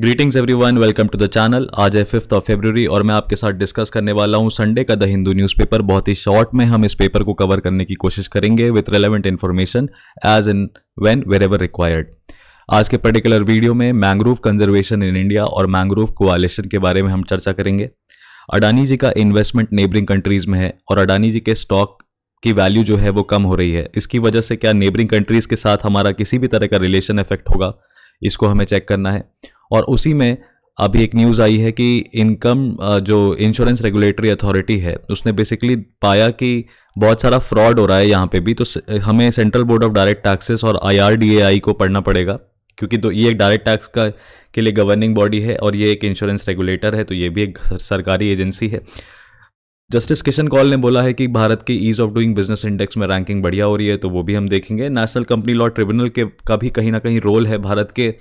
Greetings everyone welcome to the channel आज है fifth of February और मैं आपके साथ डिस्कस करने वाला हूं संडे का द हिंदू न्यूज़पेपर बहुत ही शॉर्ट में हम इस पेपर को कवर करने की कोशिश करेंगे with relevant information as and when wherever required आज के पर्टिकुलर वीडियो में मैंग्रोव कंजर्वेशन इन इंडिया और मैंग्रोव कोआलेशन के बारे में हम चर्चा करेंगे अडानी जी का इन्वेस्टमेंट नेबरिंग कंट्रीज़ में है और अडानी जी के स्टॉक की वैल्यू जो है वो कम हो रही है इसकी वजह से क्या नेबरिंग कंट्रीज़ के साथ हमारा किसी भी तरह का रिलेशन इफेक्ट होगा इसको हमें चेक करना है और उसी में अभी एक न्यूज़ आई है कि इनकम जो इंश्योरेंस रेगुलेटरी अथॉरिटी है उसने बेसिकली पाया कि बहुत सारा फ्रॉड हो रहा है यहाँ पे भी तो हमें Central board of direct Taxes और आई को पढ़ना पड़ेगा क्योंकि तो ये एक डायरेक्ट टैक्स का के लिए गवर्निंग बॉडी है और ये एक इंश्योरेंस रेगुलेटर है तो ये भी एक सरकारी एजेंसी है जस्टिस किशन कॉल ने बोला है कि भारत की ease of doing business index में रैंकिंग बढ़िया हो रही है तो वो भी हम देखेंगे नेशनल कंपनी लॉ ट्रिब्यूनल के का भी कहीं ना कहीं रोल है भारत के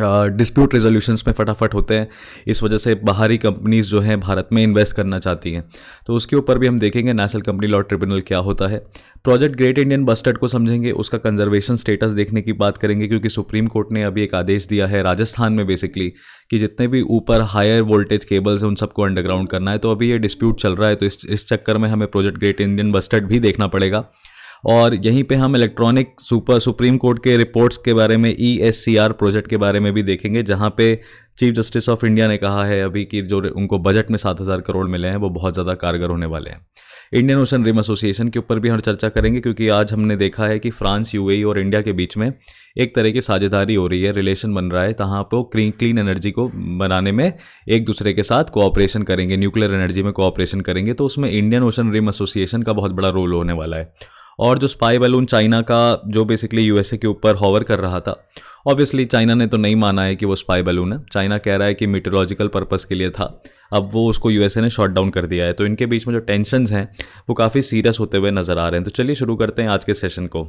डिस्प्यूट uh, रेजोल्यूशंस में फटाफट होते हैं इस वजह से बाहरी कंपनीज़ जो हैं भारत में इन्वेस्ट करना चाहती हैं तो उसके ऊपर भी हम देखेंगे नेशनल कंपनी लॉ ट्रिब्यूनल क्या होता है प्रोजेक्ट ग्रेट इंडियन बस्टर्ड को समझेंगे उसका कंजर्वेशन स्टेटस देखने की बात करेंगे क्योंकि सुप्रीम कोर्ट ने अभी एक आदेश दिया है राजस्थान में बेसिकली कि जितने भी ऊपर हायर वोल्टेज केबल्स हैं उन सबको अंडरग्राउंड करना है तो अभी ये डिस्प्यूट चल रहा है तो इस इस चक्कर में हमें प्रोजेक्ट ग्रेट इंडियन बस्टर्ड भी देखना पड़ेगा और यहीं पे हम इलेक्ट्रॉनिक सुपर सुप्रीम कोर्ट के रिपोर्ट्स के बारे में ई e प्रोजेक्ट के बारे में भी देखेंगे जहाँ पे चीफ जस्टिस ऑफ इंडिया ने कहा है अभी कि जो उनको बजट में सात हज़ार करोड़ मिले हैं वो बहुत ज़्यादा कारगर होने वाले हैं इंडियन ओशन रिम एसोसिएशन के ऊपर भी हम चर्चा करेंगे क्योंकि आज हमने देखा है कि फ्रांस यू e और इंडिया के बीच में एक तरह की साझेदारी हो रही है रिलेशन बन रहा है तहाँ पर क्लीन क्लीन एनर्जी को बनाने में एक दूसरे के साथ कोऑपरेशन करेंगे न्यूक्लियर एनर्जी में कोऑपरेशन करेंगे तो उसमें इंडियन ओशन रिम एसोसिएशन का बहुत बड़ा रोल होने वाला है और जो स्पाई बैलून चाइना का जो बेसिकली यूएसए के ऊपर हॉवर कर रहा था ऑब्वियसली चाइना ने तो नहीं माना है कि वो स्पाई बैलून है चाइना कह रहा है कि मीटरोलॉजिकल पर्पज़ के लिए था अब वो उसको यूएसए ने शॉट डाउन कर दिया है तो इनके बीच में जो टेंशन हैं वो काफ़ी सीरियस होते हुए नज़र आ रहे हैं तो चलिए शुरू करते हैं आज के सेशन को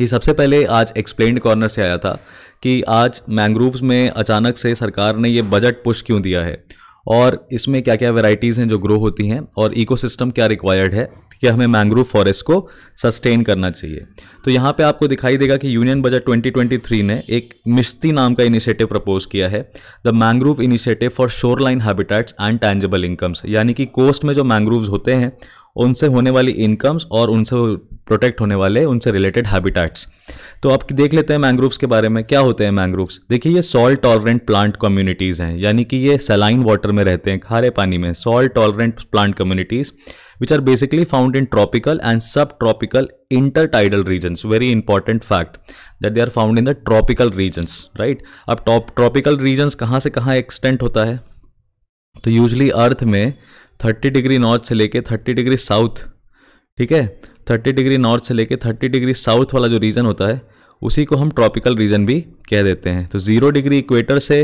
ये सबसे पहले आज एक्सप्लेन कॉर्नर से आया था कि आज मैंग्रोव्स में अचानक से सरकार ने ये बजट पुश क्यों दिया है और इसमें क्या क्या वेराइटीज़ हैं जो ग्रो होती हैं और इकोसिस्टम क्या रिक्वायर्ड है कि हमें मैंग्रोव फॉरेस्ट को सस्टेन करना चाहिए तो यहाँ पे आपको दिखाई देगा कि यूनियन बजट 2023 ने एक मिश्ती नाम का इनिशिएटिव प्रपोज किया है the mangrove initiative for shoreline habitats and tangible incomes यानी कि कोस्ट में जो मैंग्रोव होते हैं उनसे होने वाली इनकम्स और उनसे प्रोटेक्ट होने वाले उनसे रिलेटेड हैबिटेट्स तो आप देख लेते हैं मैंग्रोव्स के बारे में क्या होते हैं मैंग्रोव्स देखिए ये सॉल्ट टॉलरेंट प्लांट कम्युनिटीज़ हैं यानी कि ये सलाइन वाटर में रहते हैं खारे पानी में salt tolerant plant communities which are basically found in tropical and subtropical intertidal regions very important fact that they are found in the tropical regions right अब टॉप ट्रॉपिकल रीजन्स कहाँ से कहाँ एक्सटेंट होता है तो usually earth mein 30 degree north se leke 30 degree south theek hai 30 degree north se leke 30 degree south wala jo region hota hai उसी को हम ट्रॉपिकल रीजन भी कह देते हैं तो ज़ीरो डिग्री इक्वेटर से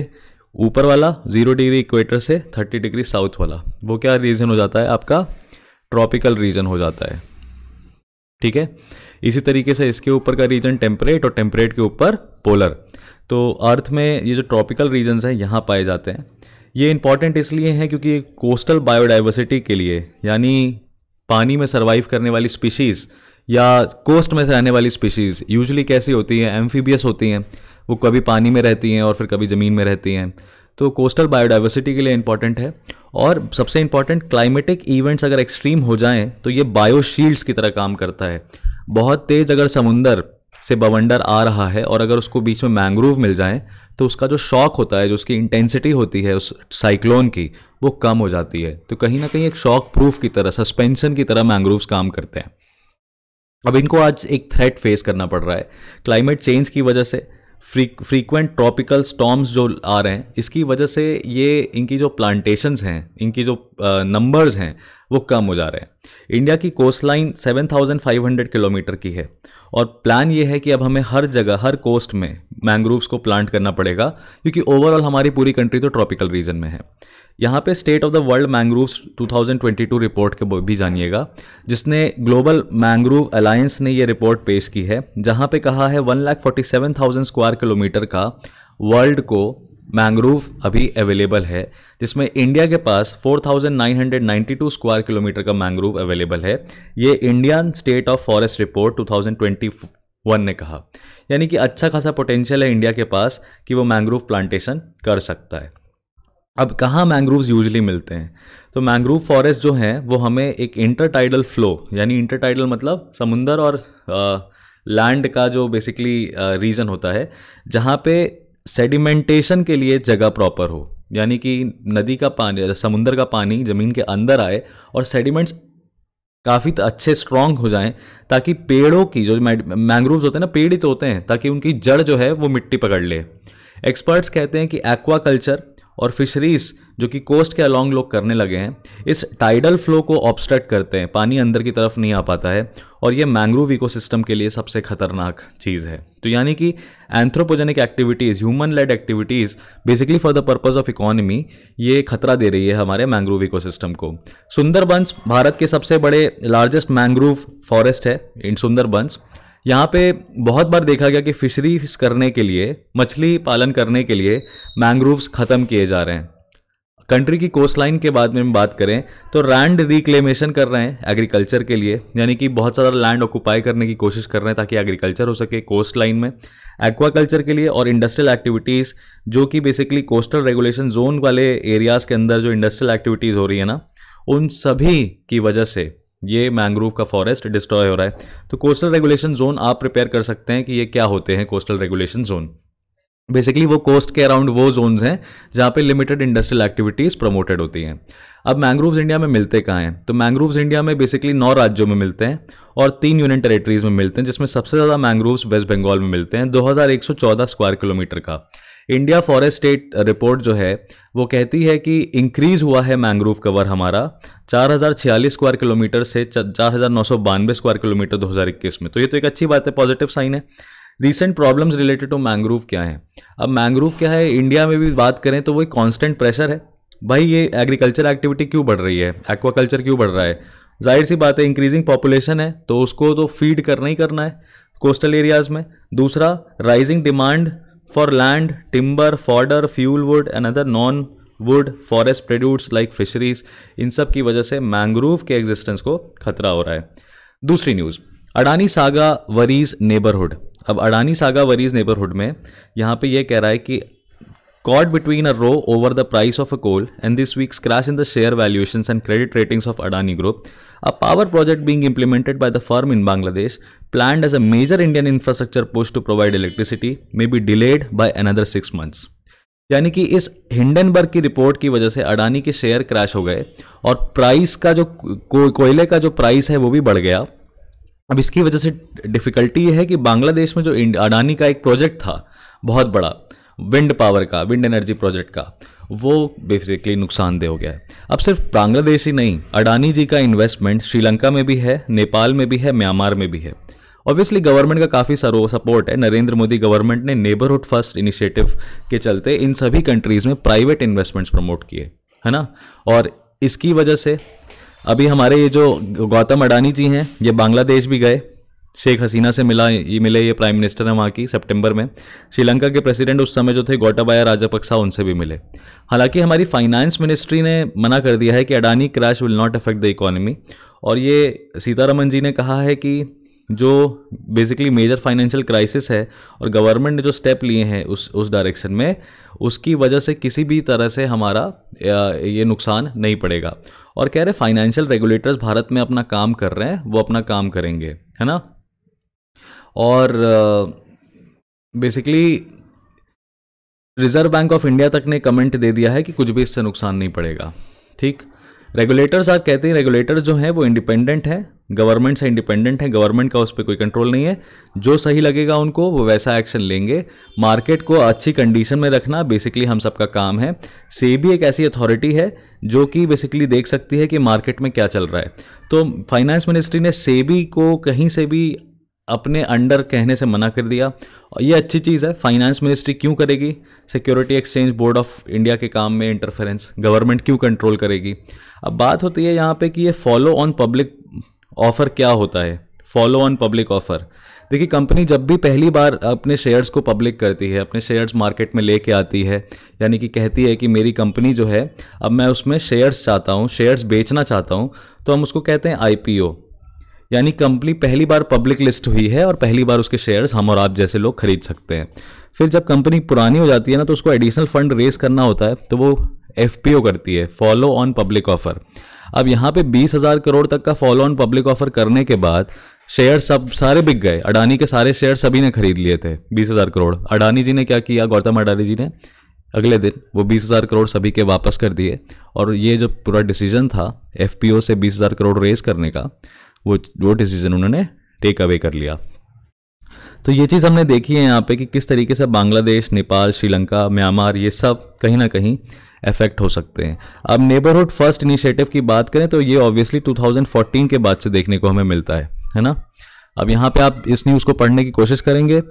ऊपर वाला ज़ीरो डिग्री इक्वेटर से थर्टी डिग्री साउथ वाला वो क्या रीजन हो जाता है आपका ट्रॉपिकल रीजन हो जाता है ठीक है इसी तरीके से इसके ऊपर का रीजन टेम्परेट और टेम्परेट के ऊपर पोलर तो अर्थ में ये जो ट्रॉपिकल रीजन्स हैं यहाँ पाए जाते हैं ये इंपॉर्टेंट इसलिए हैं क्योंकि कोस्टल बायोडाइवर्सिटी के लिए यानी पानी में सर्वाइव करने वाली स्पीशीज़ या कोस्ट में रहने वाली स्पीशीज़ यूजली कैसी होती हैं एम्फीबियस होती हैं वो कभी पानी में रहती हैं और फिर कभी ज़मीन में रहती हैं तो कोस्टल बायोडाइवर्सिटी के लिए इंपॉर्टेंट है और सबसे इंपॉर्टेंट क्लाइमेटिक इवेंट्स अगर एक्सट्रीम हो जाएं तो ये बायोशील्ड्स की तरह काम करता है बहुत तेज़ अगर समुंदर से बवंडर आ रहा है और अगर उसको बीच में मैंग्रोव मिल जाए तो उसका जो शॉक होता है जो उसकी इंटेंसिटी होती है उस साइक्लोन की वो कम हो जाती है तो कहीं ना कहीं एक शॉक प्रूफ की तरह सस्पेंशन की तरह मैंग्रोव्स काम करते हैं अब इनको आज एक थ्रेट फेस करना पड़ रहा है क्लाइमेट चेंज की वजह से फ्रीक्वेंट ट्रॉपिकल स्टॉम्स जो आ रहे हैं इसकी वजह से ये इनकी जो प्लांटेशंस हैं इनकी जो नंबर्स हैं वो कम हो जा रहे हैं इंडिया की कोस्ट लाइन 7,500 किलोमीटर की है और प्लान ये है कि अब हमें हर जगह हर कोस्ट में मैंग्रोव्स को प्लांट करना पड़ेगा क्योंकि ओवरऑल हमारी पूरी कंट्री तो ट्रॉपिकल रीजन में है यहाँ पे State of the World Mangroves 2022 report के भी जानिएगा जिसने ग्लोबल मैंग्रोव अलायंस ने ये रिपोर्ट पेश की है जहाँ पे कहा है one lakh forty seven thousand square kilometre का वर्ल्ड को मैंग्रोव अभी अवेलेबल है जिसमें इंडिया के पास 4,992 स्क्वायर किलोमीटर का मैंग्रोव अवेलेबल है ये Indian State of Forest Report 2021 ने कहा यानी कि अच्छा खासा पोटेंशियल है इंडिया के पास कि वो मैंग्रोव प्लांटेशन कर सकता है अब कहाँ मैंग्रोव्स यूजली मिलते हैं तो मैंग्रोव फॉरेस्ट जो हैं वो हमें एक इंटरटाइडल फ्लो यानी इंटरटाइडल मतलब समुंदर और लैंड का जो बेसिकली रीजन होता है जहाँ पे सेडिमेंटेशन के लिए जगह प्रॉपर हो यानी कि नदी का पानी समुंदर का पानी ज़मीन के अंदर आए और सेडिमेंट्स काफ़ी अच्छे स्ट्रांग हो जाएं ताकि पेड़ों की जो मैंग्रोव्स होते हैं ना पेड़ ही तो होते हैं ताकि उनकी जड़ जो है वो मिट्टी पकड़ ले एक्सपर्ट्स कहते हैं कि एक्वा कल्चर और फिशरीज जो कि कोस्ट के अलॉन्ग लोग करने लगे हैं इस टाइडल फ्लो को ऑब्स्ट्रक्ट करते हैं पानी अंदर की तरफ नहीं आ पाता है और ये मैंग्रोव इकोसिस्टम के लिए सबसे खतरनाक चीज़ है तो यानी कि anthropogenic activities human led activities basically for the purpose of economy ये खतरा दे रही है हमारे मैंग्रोव इको को सुंदरबंस भारत के सबसे बड़े लार्जेस्ट मैंग्रोव फॉरेस्ट है इन सुंदरबंस यहाँ पे बहुत बार देखा गया कि फिशरीज करने के लिए मछली पालन करने के लिए मैंग्रोव्स ख़त्म किए जा रहे हैं कंट्री की कोस्ट लाइन के बाद में हम बात करें तो लैंड रिक्लेमेशन कर रहे हैं एग्रीकल्चर के लिए यानी कि बहुत सारा लैंड ऑक्यूपाई करने की कोशिश कर रहे हैं ताकि एग्रीकल्चर हो सके कोस्ट लाइन में एक्वाकल्चर के लिए और इंडस्ट्रियल एक्टिविटीज़ जो कि बेसिकली कोस्टल रेगुलेशन जोन वाले एरियाज़ के अंदर जो इंडस्ट्रियल एक्टिविटीज़ हो रही है ना उन सभी की वजह से ये मैंग्रोव का फॉरेस्ट डिस्ट्रॉय हो रहा है तो कोस्टल रेगुलेशन जोन आप प्रिपेयर कर सकते हैं कि ये क्या होते हैं कोस्टल रेगुलेशन जोन बेसिकली वो कोस्ट के अराउंड वो जोन्स हैं जहाँ पे लिमिटेड इंडस्ट्रियल एक्टिविटीज़ प्रमोटेड होती हैं अब मैंग्रोव्स इंडिया में मिलते कहाँ हैं तो मैंग्रोव्स इंडिया में बेसिकली नौ राज्यों में मिलते हैं और तीन यूनियन टेरेटरीज में मिलते हैं जिसमें सबसे ज़्यादा मैंग्रोव्स वेस्ट बंगाल में मिलते हैं दो स्क्वायर किलोमीटर का इंडिया फॉरेस्ट स्टेट रिपोर्ट जो है वो कहती है कि इंक्रीज हुआ है मैंग्रोव कवर हमारा 4046 स्क्वायर किलोमीटर से चार स्क्वायर किलोमीटर 2021 में तो ये तो एक अच्छी बात है पॉजिटिव साइन है recent problems related to mangrove क्या है अब मैंग्रोव क्या है इंडिया में भी बात करें तो वो एक कॉन्स्टेंट प्रेशर है भाई ये एग्रीकल्चर एक्टिविटी क्यों बढ़ रही है एक्वाकल्चर क्यों बढ़ रहा है जाहिर सी बात है इंक्रीजिंग पॉपुलेशन है तो उसको तो फीड करना ही करना है कोस्टल एरियाज़ में दूसरा rising demand for land timber fodder fuel wood and other non wood forest products like fisheries इन सब की वजह से मैंग्रोव के एग्जिस्टेंस को खतरा हो रहा है दूसरी news Adani saga worries neighbourhood अब अडानी सागा वरीज नेबरहुड में यहाँ पे यह कह रहा है कि caught between a row over the price of a coal and this week's crash in the share valuation and credit ratings of Adani group a power project being implemented by the firm in Bangladesh planned as a major Indian infrastructure push to provide electricity may be delayed by another six months. यानी कि इस Hindenburg की report की वजह से अडानी के share crash हो गए और प्राइस का जो को, कोयले का जो प्राइस है वो भी बढ़ गया अब इसकी वजह से डिफ़िकल्टी ये है कि बांग्लादेश में जो अडानी का एक प्रोजेक्ट था बहुत बड़ा विंड पावर का विंड एनर्जी प्रोजेक्ट का वो बेसिकली नुकसानदेह हो गया है अब सिर्फ बांग्लादेश ही नहीं अडानी जी का इन्वेस्टमेंट श्रीलंका में भी है नेपाल में भी है म्यांमार में भी है ऑब्वियसली गवर्नमेंट का काफ़ी सरो सपोर्ट है नरेंद्र मोदी गवर्नमेंट ने नेबरहुड फर्स्ट इनिशिएटिव के चलते इन सभी कंट्रीज़ में प्राइवेट इन्वेस्टमेंट्स प्रमोट किए है ना और इसकी वजह से अभी हमारे ये जो गौतम अडानी जी हैं ये बांग्लादेश भी गए शेख हसीना से मिला ये मिले ये प्राइम मिनिस्टर हैं वहाँ की सितंबर में श्रीलंका के प्रेसिडेंट उस समय जो थे गौटाबाया राजापक्सा उनसे भी मिले हालांकि हमारी फाइनेंस मिनिस्ट्री ने मना कर दिया है कि Adani crash will not affect the economy और ये सीतारमन जी ने कहा है कि जो बेसिकली मेजर फाइनेंशियल क्राइसिस है और गवर्नमेंट ने जो स्टेप लिए हैं उस उस डायरेक्शन में उसकी वजह से किसी भी तरह से हमारा ये नुकसान नहीं पड़ेगा और कह रहे फाइनेंशियल रेगुलेटर्स भारत में अपना काम कर रहे हैं वो अपना काम करेंगे है ना और basically Reserve Bank of India तक ने कमेंट दे दिया है कि कुछ भी इससे नुकसान नहीं पड़ेगा ठीक रेगुलेटर्स आप कहते हैं रेगुलेटर जो हैं वो इंडिपेंडेंट है गवर्नमेंट से इंडिपेंडेंट है गवर्नमेंट का उस पर कोई कंट्रोल नहीं है जो सही लगेगा उनको वो वैसा एक्शन लेंगे मार्केट को अच्छी कंडीशन में रखना बेसिकली हम सबका काम है सेबी एक ऐसी अथॉरिटी है जो कि बेसिकली देख सकती है कि मार्केट में क्या चल रहा है तो फाइनेंस मिनिस्ट्री ने सेबी को कहीं से भी अपने अंडर कहने से मना कर दिया और ये अच्छी चीज़ है फाइनेंस मिनिस्ट्री क्यों करेगी security exchange board of India के काम में इंटरफेरेंस गवर्नमेंट क्यों कंट्रोल करेगी अब बात होती है यहाँ पे कि ये फॉलो ऑन पब्लिक ऑफर क्या होता है फॉलो ऑन पब्लिक ऑफर देखिए कंपनी जब भी पहली बार अपने शेयर्स को पब्लिक करती है अपने शेयर्स मार्केट में लेके आती है यानी कि कहती है कि मेरी कंपनी जो है अब मैं उसमें शेयर्स चाहता हूँ शेयर्स बेचना चाहता हूँ तो हम उसको कहते हैं आईपीओ यानी कंपनी पहली बार पब्लिक लिस्ट हुई है और पहली बार उसके शेयर्स हम और आप जैसे लोग खरीद सकते हैं फिर जब कंपनी पुरानी हो जाती है ना तो उसको एडिशनल फंड रेस करना होता है तो वो एफ करती है फॉलो ऑन पब्लिक ऑफर अब यहाँ पे बीस हज़ार करोड़ तक का फॉलो ऑन पब्लिक ऑफर करने के बाद शेयर सब सारे बिक गए अडानी के सारे शेयर सभी ने खरीद लिए थे बीस हज़ार करोड़ अडानी जी ने क्या किया गौतम अडानी जी ने अगले दिन वो बीस हज़ार करोड़ सभी के वापस कर दिए और ये जो पूरा डिसीजन था एफ से बीस हज़ार करोड़ रेज करने का वो वो डिसीज़न उन्होंने टेक अवे कर लिया तो ये चीज़ हमने देखी है यहाँ पे कि किस तरीके से बांग्लादेश नेपाल श्रीलंका म्यांमार ये सब कहीं ना कहीं इफेक्ट हो सकते हैं अब नेबरहुड फर्स्ट इनिशिएटिव की बात करें तो ये ऑब्वियसली 2014 के बाद से देखने को हमें मिलता है है ना अब यहाँ पे आप इस न्यूज़ को पढ़ने की कोशिश करेंगे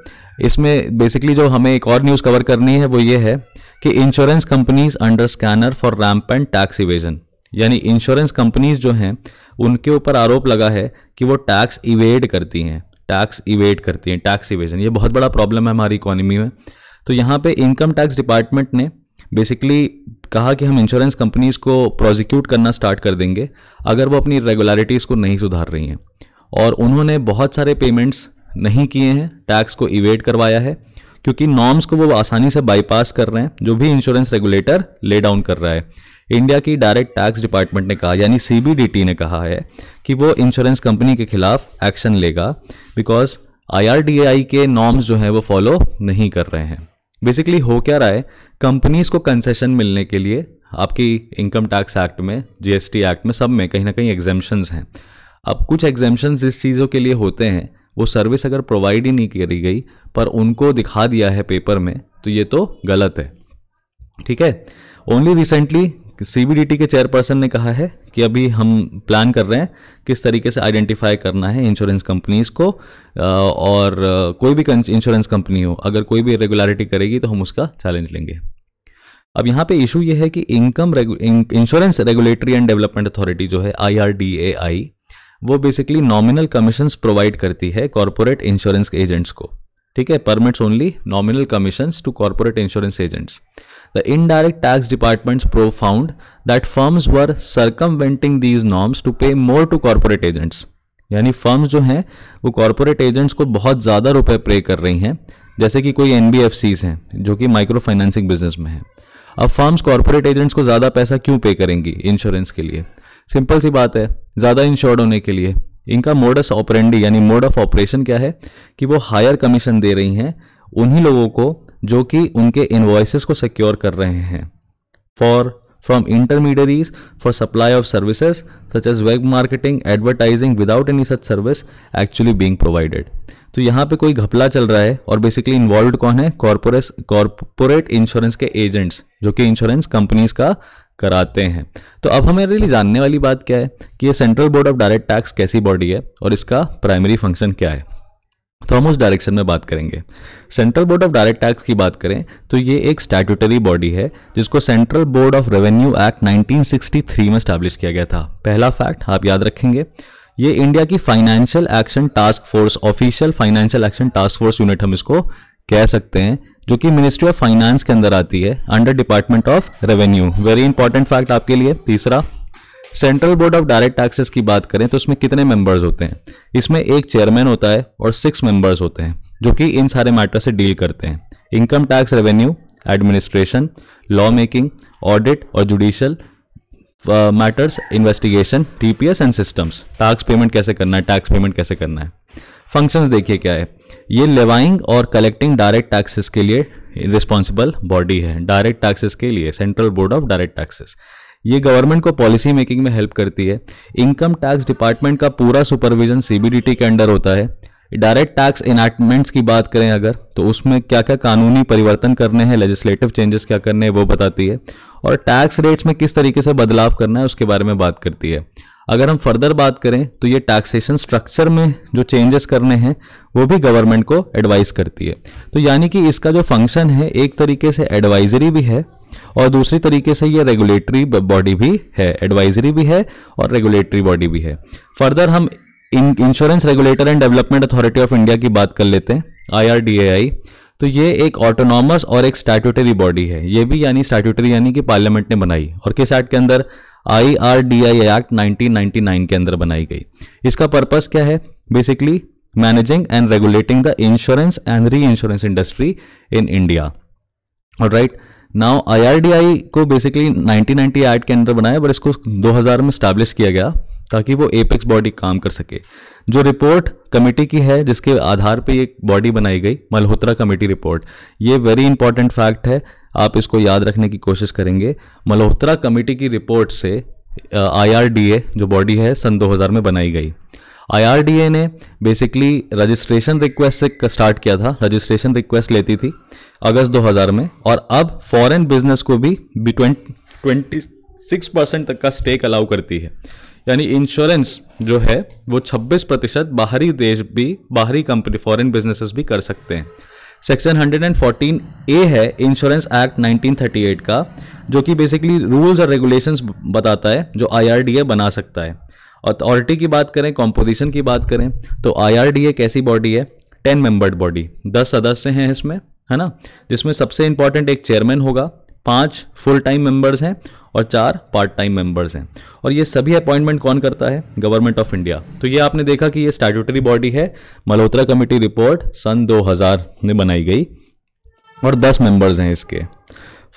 इसमें बेसिकली जो हमें एक और न्यूज़ कवर करनी है वो ये है कि insurance companies under scanner for ramp and tax evasion यानी इंश्योरेंस कंपनीज जो हैं उनके ऊपर आरोप लगा है कि वो टैक्स इवेड करती हैं टैक्स इवेड करती हैं टैक्स इवेजन ये बहुत बड़ा प्रॉब्लम है हमारी इकोनॉमी में तो यहाँ पे इनकम टैक्स डिपार्टमेंट ने बेसिकली कहा कि हम इंश्योरेंस कंपनीज़ को प्रोजिक्यूट करना स्टार्ट कर देंगे अगर वो अपनी रेगुलरिटीज़ को नहीं सुधार रही हैं और उन्होंने बहुत सारे पेमेंट्स नहीं किए हैं टैक्स को इवेड करवाया है क्योंकि नॉर्म्स को वो आसानी से बाईपास कर रहे हैं जो भी इंश्योरेंस रेगुलेटर ले डाउन कर रहा है इंडिया की डायरेक्ट टैक्स डिपार्टमेंट ने कहा यानी सी ने कहा है कि वो इंश्योरेंस कंपनी के खिलाफ एक्शन लेगा बिकॉज आई के नॉर्म्स जो हैं वो फॉलो नहीं कर रहे हैं बेसिकली हो क्या रहा है कंपनीज को कंसेशन मिलने के लिए आपकी इनकम टैक्स एक्ट में जीएसटी एक्ट में सब में कहीं ना कहीं एग्जेम्पन्स हैं अब कुछ एग्जेम्पन्स जिस चीज़ों के लिए होते हैं वो सर्विस अगर प्रोवाइड ही नहीं करी गई पर उनको दिखा दिया है पेपर में तो ये तो गलत है ठीक है ओनली रिसेंटली सीबीडीटी के चेयरपर्सन ने कहा है कि अभी हम प्लान कर रहे हैं किस तरीके से आइडेंटिफाई करना है इंश्योरेंस कंपनीज को और कोई भी इंश्योरेंस कंपनी हो अगर कोई भी रेगुलरिटी करेगी तो हम उसका चैलेंज लेंगे अब यहाँ पे इशू ये है कि income insurance regulatory and development authority जो है आई वो बेसिकली नॉमिनल कमीशन प्रोवाइड करती है कॉरपोरेट इंश्योरेंस एजेंट्स को ठीक है permits only nominal commission to corporate insurance agents The indirect tax department's probe found that firms were circumventing these norms to pay more to corporate agents. यानी firms जो हैं वो corporate agents को बहुत ज़्यादा रुपए पे कर रही हैं जैसे कि कोई एन हैं जो कि माइक्रो फाइनेंसिंग बिजनेस में है अब फर्म्स कॉरपोरेट एजेंट्स को ज़्यादा पैसा क्यों पे करेंगी इंश्योरेंस के लिए सिंपल सी बात है ज़्यादा इंश्योर्ड होने के लिए इनका मोडस ऑपरेंडी यानी मोड ऑफ ऑपरेशन क्या है कि वो हायर कमीशन दे रही हैं उन्हीं लोगों को जो कि उनके इन्वॉइसेस को सिक्योर कर रहे हैं for from intermediaries for supply of services such as web marketing advertising without any such service actually being provided तो यहाँ पे कोई घपला चल रहा है और बेसिकली इन्वॉल्व कौन है कॉर्पोरेस कॉर्पोरेट इंश्योरेंस के एजेंट्स जो कि इंश्योरेंस कंपनीज का कराते हैं तो अब हमें लिए जानने वाली बात क्या है कि ये central board of direct tax कैसी बॉडी है और इसका प्राइमरी फंक्शन क्या है तो हम उस डायरेक्शन में बात करेंगे central board of direct tax की बात करें तो ये एक स्टैट्यूटरी बॉडी है जिसको central board of revenue act 1963 में स्टैब्लिश किया गया था पहला फैक्ट आप याद रखेंगे ये इंडिया की financial action task force official financial action task force unit हम इसको कह सकते हैं जो कि मिनिस्ट्री ऑफ फाइनेंस के अंदर आती है under department of revenue very important fact आपके लिए तीसरा central board of direct taxes की बात करें तो इसमें कितने मेंबर्स होते हैं इसमें एक चेयरमैन होता है और सिक्स मेंबर्स होते हैं जो कि इन सारे मैटर से डील करते हैं income tax revenue administration law making audit और judicial matters investigation TPS and systems tax payment कैसे करना है टैक्स पेमेंट कैसे करना है फंक्शंस देखिए क्या है ये लेवाइंग और कलेक्टिंग डायरेक्ट टैक्सेस के लिए रिस्पॉन्सिबल बॉडी है डायरेक्ट टैक्सेस के लिए central board of direct taxes ये गवर्नमेंट को पॉलिसी मेकिंग में हेल्प करती है इनकम टैक्स डिपार्टमेंट का पूरा सुपरविजन सीबीडीटी के अंडर होता है डायरेक्ट टैक्स इनैक्टमेंट्स की बात करें अगर तो उसमें क्या क्या कानूनी परिवर्तन करने हैं लेजिस्लेटिव चेंजेस क्या करने हैं वो बताती है और टैक्स रेट्स में किस तरीके से बदलाव करना है उसके बारे में बात करती है अगर हम फर्दर बात करें तो ये टैक्सेशन स्ट्रक्चर में जो चेंजेस करने हैं वो भी गवर्नमेंट को एडवाइस करती है तो यानी कि इसका जो फंक्शन है एक तरीके से एडवाइजरी भी है और दूसरी तरीके से ये रेगुलेटरी बॉडी भी है एडवाइजरी भी है और रेगुलेटरी बॉडी भी है फर्दर हम insurance regulator and development authority of India की बात कर लेते हैं आई तो ये एक ऑटोनॉमस और एक स्टैट्यूटरी बॉडी है ये भी यानी स्टैट्यूटरी यानी कि पार्लियामेंट ने बनाई और किस एक्ट के अंदर I R D I act nineteen के अंदर बनाई गई इसका पर्पज क्या है basically managing and regulating the insurance and reinsurance industry in India और राइट right? नाउ आई को बेसिकली 1990 एक्ट के अंदर बनाया बट इसको 2000 में स्टैब्लिश किया गया ताकि वो एपेक्स बॉडी काम कर सके जो रिपोर्ट कमेटी की है जिसके आधार पे एक बॉडी बनाई गई मल्होत्रा कमेटी रिपोर्ट ये वेरी इंपॉर्टेंट फैक्ट है आप इसको याद रखने की कोशिश करेंगे मल्होत्रा कमेटी की रिपोर्ट से आई uh, जो बॉडी है सन 2000 में बनाई गई आईआरडीए ने बेसिकली रजिस्ट्रेशन रिक्वेस्ट से स्टार्ट किया था रजिस्ट्रेशन रिक्वेस्ट लेती थी अगस्त 2000 में और अब फॉरेन बिजनेस को भी ट्वेंटी सिक्स परसेंट तक का स्टेक अलाउ करती है यानी इंश्योरेंस जो है वो 26 प्रतिशत बाहरी देश भी बाहरी कंपनी फॉरेन बिजनेसेस भी कर सकते हैं सेक्शन 114 ए है इंश्योरेंस एक्ट 1938 का जो कि बेसिकली रूल्स और रेगुलेशंस बताता है जो आईआरडीए बना सकता है अथॉरिटी की बात करें कॉम्पोजिशन की बात करें तो आई एक ऐसी बॉडी है टेन मेंबर्ड बॉडी दस सदस्य हैं इसमें है ना जिसमें सबसे इंपॉर्टेंट एक चेयरमैन होगा पांच फुल टाइम मेंबर्स हैं और चार पार्ट टाइम मेंबर्स हैं और ये सभी अपॉइंटमेंट कौन करता है गवर्नमेंट ऑफ इंडिया तो ये आपने देखा कि ये स्टैट्यूटरी बॉडी है मल्होत्रा कमेटी रिपोर्ट सन 2000 में बनाई गई और 10 मेंबर्स हैं इसके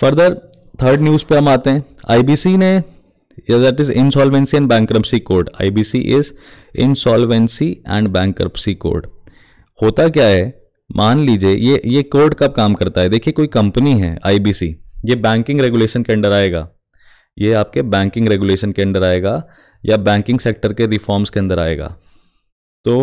फर्दर थर्ड न्यूज़ पे हम आते हैं आईबीसी ने yeah, that is insolvency and bankruptcy code IBC is insolvency and bankruptcy code hota kya hai मान लीजिए ये ये कोड कब काम करता है देखिए कोई कंपनी है आईबीसी ये बैंकिंग रेगुलेशन के अंडर आएगा ये आपके बैंकिंग रेगुलेशन के अंडर आएगा या बैंकिंग सेक्टर के रिफॉर्म्स के अंदर आएगा तो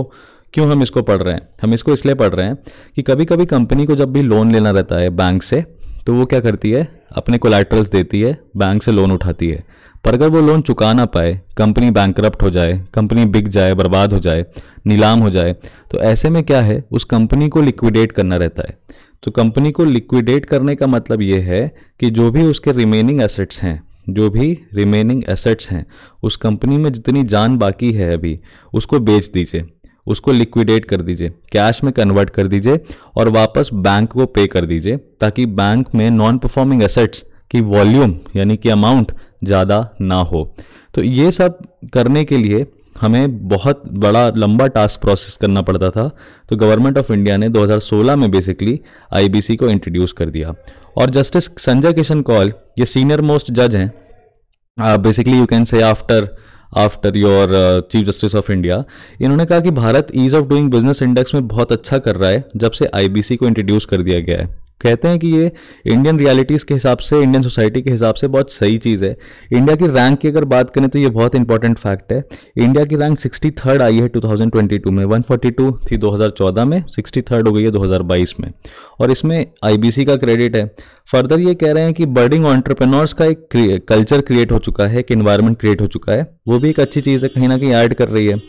क्यों हम इसको पढ़ रहे हैं हम इसको इसलिए पढ़ रहे हैं कि कभी कभी कंपनी को जब भी लोन लेना रहता है बैंक से तो वो क्या करती है अपने कोलेट्रल्स देती है बैंक से लोन उठाती है पर अगर वो लोन चुका ना पाए कंपनी बैंक हो जाए कंपनी बिक जाए बर्बाद हो जाए नीलाम हो जाए तो ऐसे में क्या है उस कंपनी को लिक्विडेट करना रहता है तो कंपनी को लिक्विडेट करने का मतलब ये है कि जो भी उसके रिमेनिंग एसेट्स हैं जो भी रिमेनिंग एसेट्स हैं उस कंपनी में जितनी जान बाकी है अभी उसको बेच दीजिए उसको लिक्विडेट कर दीजिए कैश में कन्वर्ट कर दीजिए और वापस बैंक को पे कर दीजिए ताकि बैंक में नॉन परफॉर्मिंग एसेट्स की वॉल्यूम यानी कि अमाउंट ज़्यादा ना हो तो ये सब करने के लिए हमें बहुत बड़ा लंबा टास्क प्रोसेस करना पड़ता था तो गवर्नमेंट ऑफ इंडिया ने 2016 में बेसिकली आईबीसी को इंट्रोड्यूस कर दिया और जस्टिस संजय किशन कौल ये सीनियर मोस्ट जज हैं basically you can say after after your chief justice of India इन्होंने कहा कि Bharat ease of doing business index में बहुत अच्छा कर रहा है जब से आईबीसी को इंट्रोड्यूस कर दिया गया है कहते हैं कि ये इंडियन रियलिटीज़ के हिसाब से इंडियन सोसाइटी के हिसाब से बहुत सही चीज़ है इंडिया की रैंक की अगर बात करें तो ये बहुत इंपॉर्टेंट फैक्ट है इंडिया की रैंक सिक्सटी थर्ड आई है 2022 में 142 थी 2014 में सिक्सटी थर्ड हो गई है 2022 में और इसमें आईबीसी का क्रेडिट है फर्दर ये कह रहे हैं कि बर्डिंग ऑन्टरप्रेनोर्स का एक कल्चर क्रिएट हो चुका है एक इन्वायरमेंट क्रिएट हो चुका है वो भी एक अच्छी चीज़ है कहीं ना कहीं ऐड कर रही है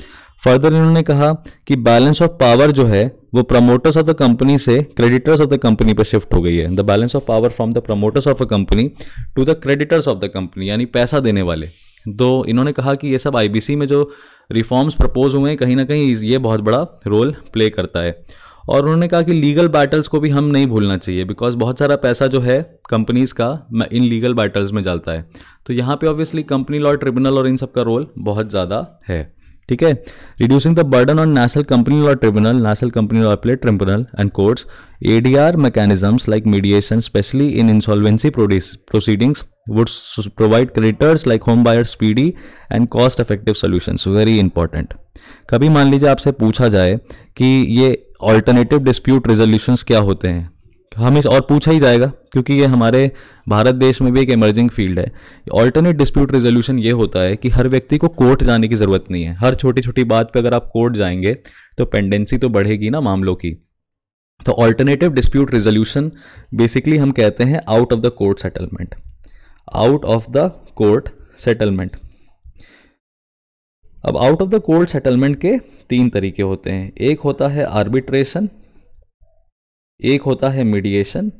फर्दर इन्होंने कहा कि बैलेंस ऑफ पावर जो है वो प्रमोटर्स ऑफ द कंपनी से क्रेडिटर्स ऑफ द कंपनी पर शिफ्ट हो गई है the balance of power from the promoters of a company to the creditors of the company यानी पैसा देने वाले तो इन्होंने कहा कि ये सब आई में जो रिफॉर्म्स प्रपोज हुए हैं कहीं ना कहीं ये बहुत बड़ा रोल प्ले करता है और उन्होंने कहा कि लीगल बैटल्स को भी हम नहीं भूलना चाहिए बिकॉज बहुत सारा पैसा जो है कंपनीज़ का इन लीगल बैटल्स में जलता है तो यहाँ पे ऑब्वियसली कंपनी लॉ ट्रिब्यूनल और इन सब का रोल बहुत ज़्यादा है ठीक है reducing the burden on national company law tribunal national company law appellate tribunal and courts ADR mechanisms like mediation specially in insolvency proceedings would provide creditors like home buyer speedy and cost effective solution very important कभी मान लीजिए आपसे पूछा जाए कि ये alternative dispute resolutions क्या होते हैं हमें और पूछा ही जाएगा क्योंकि ये हमारे भारत देश में भी एक इमर्जिंग फील्ड है ऑल्टरनेट डिस्प्यूट रेजोल्यूशन ये होता है कि हर व्यक्ति को कोर्ट जाने की ज़रूरत नहीं है हर छोटी छोटी बात पे अगर आप कोर्ट जाएंगे तो पेंडेंसी तो बढ़ेगी ना मामलों की तो ऑल्टरनेटिव डिस्प्यूट रेजोल्यूशन बेसिकली हम कहते हैं out of the court settlement out of the court settlement अब out of the court settlement के तीन तरीके होते हैं एक होता है आर्बिट्रेशन एक होता है मीडिएशन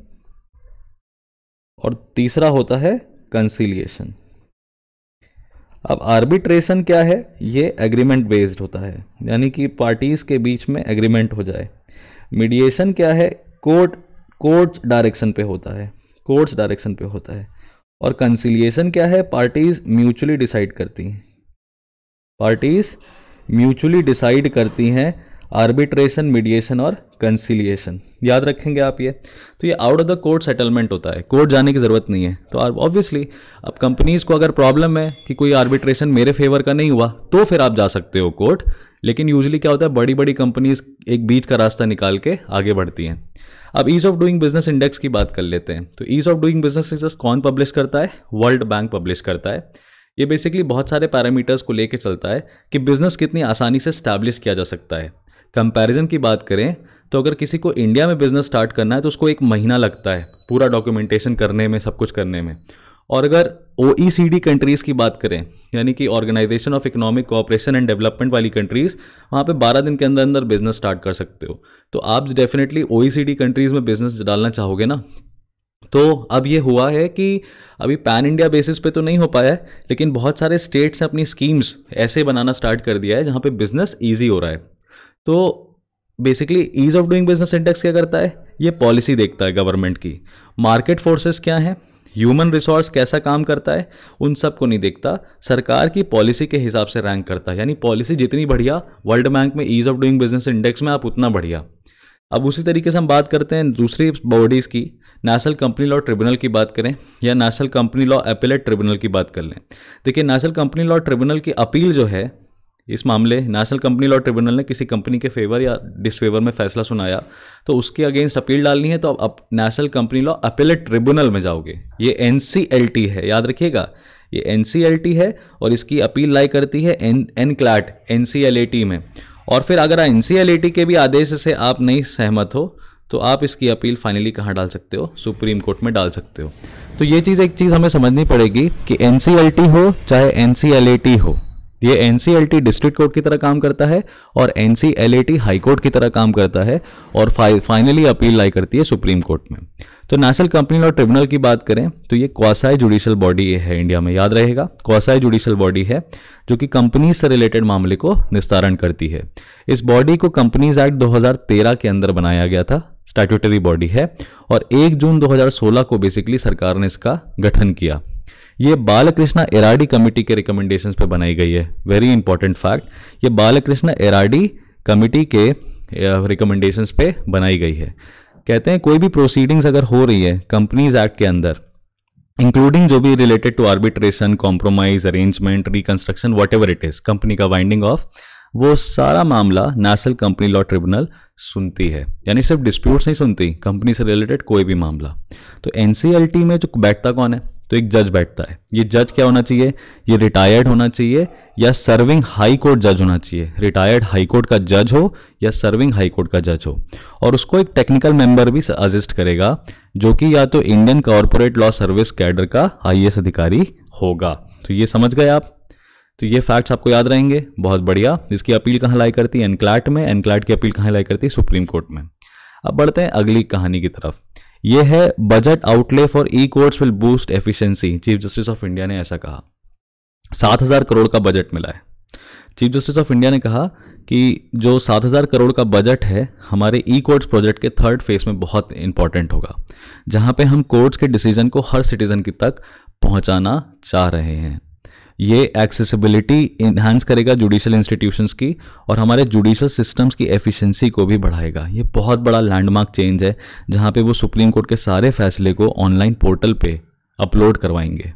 और तीसरा होता है कंसीलिएशन अब आर्बिट्रेशन क्या है ये एग्रीमेंट बेस्ड होता है यानी कि पार्टीज के बीच में एग्रीमेंट हो जाए मीडिएशन क्या है कोर्ट कोर्ट्स डायरेक्शन पे होता है कोर्ट्स डायरेक्शन पे होता है और कंसिलिएशन क्या है पार्टीज म्यूचुअली डिसाइड करती हैं पार्टीज म्यूचुअली डिसाइड करती हैं आर्बिट्रेशन मीडिएशन और कंसिलिएशन याद रखेंगे आप ये तो ये out of the court settlement होता है कोर्ट जाने की ज़रूरत नहीं है तो ऑब्वियसली अब कंपनीज़ को अगर प्रॉब्लम है कि कोई आर्बिट्रेशन मेरे फेवर का नहीं हुआ तो फिर आप जा सकते हो कोर्ट लेकिन यूजली क्या होता है बड़ी बड़ी कंपनीज एक बीच का रास्ता निकाल के आगे बढ़ती हैं अब ease of doing business index की बात कर लेते हैं तो ease of doing business index कौन पब्लिश करता है वर्ल्ड बैंक पब्लिश करता है ये बेसिकली बहुत सारे पैरामीटर्स को लेके चलता है कि बिजनेस कितनी आसानी से स्टैब्लिश किया जा सकता है कंपैरिजन की बात करें तो अगर किसी को इंडिया में बिज़नेस स्टार्ट करना है तो उसको एक महीना लगता है पूरा डॉक्यूमेंटेशन करने में सब कुछ करने में और अगर ओ कंट्रीज़ e की बात करें यानी कि organisation of economic cooperation and development वाली कंट्रीज़ वहाँ पे 12 दिन के अंदर अंदर बिजनेस स्टार्ट कर सकते हो तो आप डेफिनेटली ओ कंट्रीज़ में बिजनेस डालना चाहोगे ना तो अब ये हुआ है कि अभी पैन इंडिया बेसिस पे तो नहीं हो पाया है लेकिन बहुत सारे स्टेट्स ने अपनी स्कीम्स ऐसे बनाना स्टार्ट कर दिया है जहाँ पे बिज़नेस ईजी हो रहा है तो basically ease of doing business index क्या करता है ये पॉलिसी देखता है गवर्नमेंट की मार्केट फोर्सेस क्या हैं ह्यूमन रिसोर्स कैसा काम करता है उन सब को नहीं देखता सरकार की पॉलिसी के हिसाब से रैंक करता है यानी पॉलिसी जितनी बढ़िया वर्ल्ड बैंक में ease of doing business index में आप उतना बढ़िया अब उसी तरीके से हम बात करते हैं दूसरी बॉडीज़ की नेशनल कंपनी लॉ ट्रिब्यूनल की बात करें या national company law appellate tribunal की बात कर लें देखिए नेशनल कंपनी लॉ ट्रिब्यूनल की अपील जो है इस मामले नेशनल कंपनी लॉ ट्रिब्यूनल ने किसी कंपनी के फेवर या डिसफेवर में फैसला सुनाया तो उसके अगेंस्ट अपील डालनी है तो आप national company law appellate tribunal में जाओगे ये एन है याद रखिएगा ये एन है और इसकी अपील लाई करती है एन एन क्लैट एन में और फिर अगर एन के भी आदेश से आप नहीं सहमत हो तो आप इसकी अपील फाइनली कहाँ डाल सकते हो सुप्रीम कोर्ट में डाल सकते हो तो ये चीज़ एक चीज़ हमें समझनी पड़ेगी कि एन हो चाहे एन हो ये एनसीएलटी डिस्ट्रिक्ट कोर्ट की तरह काम करता है और एनसीएलएटी हाई कोर्ट की तरह काम करता है और फाइनली अपील लाई करती है सुप्रीम कोर्ट में तो नेशनल कंपनी लॉ ट्रिब्यूनल की बात करें तो ये क्वासाई जुडिशल बॉडी है इंडिया में याद रहेगा क्वासाई जुडिशल बॉडी है जो कि कंपनीज से रिलेटेड मामले को निस्तारण करती है इस बॉडी को कंपनीज एक्ट 2013 के अंदर बनाया गया था स्टैट्यूटरी बॉडी है और 1 जून 2016 को बेसिकली सरकार ने इसका गठन किया ये बालकृष्णा एराडी कमेटी के रिकमेंडेशन पे बनाई गई है वेरी इंपॉर्टेंट फैक्ट ये बालकृष्ण एराडी कमेटी के रिकमेंडेशन पे बनाई गई है कहते हैं कोई भी प्रोसीडिंग्स अगर हो रही है कंपनीज एक्ट के अंदर इंक्लूडिंग जो भी related to arbitration compromise arrangement reconstruction whatever it is company का वाइंडिंग ऑफ वो सारा मामला नेशनल कंपनी लॉ ट्रिब्यूनल सुनती है यानी सिर्फ डिस्प्यूट्स नहीं सुनती कंपनी से रिलेटेड कोई भी मामला तो एन में जो बैठता कौन है तो एक जज बैठता है ये जज क्या होना चाहिए ये रिटायर्ड होना चाहिए या सर्विंग हाई कोर्ट जज होना चाहिए रिटायर्ड हाई कोर्ट का जज हो या सर्विंग हाई कोर्ट का जज हो और उसको एक टेक्निकल मेंबर भी असिस्ट करेगा जो कि या तो Indian corporate law service cadre का आई अधिकारी होगा तो ये समझ गए आप तो ये फैक्ट्स आपको याद रहेंगे बहुत बढ़िया इसकी अपील कहाँ लाई करती है एनक्लैट में एनक्लैट की अपील कहाँ लाई करती है सुप्रीम कोर्ट में अब बढ़ते हैं अगली कहानी की तरफ यह है budget outlay for e courts will boost efficiency chief justice of India ने ऐसा कहा सात हजार करोड़ का बजट मिला है चीफ जस्टिस ऑफ इंडिया ने कहा कि जो सात हज़ार करोड़ का बजट है हमारे ई कोर्ट्स प्रोजेक्ट के थर्ड फेज में बहुत इंपॉर्टेंट होगा जहां पे हम कोर्ट्स के डिसीजन को हर सिटीज़न की तक पहुंचाना चाह रहे हैं ये एक्सेसिबिलिटी इन्हांस करेगा जुडिशल इंस्टीट्यूशंस की और हमारे जुडिशल सिस्टम्स की एफिशिएंसी को भी बढ़ाएगा ये बहुत बड़ा लैंडमार्क चेंज है जहाँ पे वो सुप्रीम कोर्ट के सारे फैसले को ऑनलाइन पोर्टल पे अपलोड करवाएंगे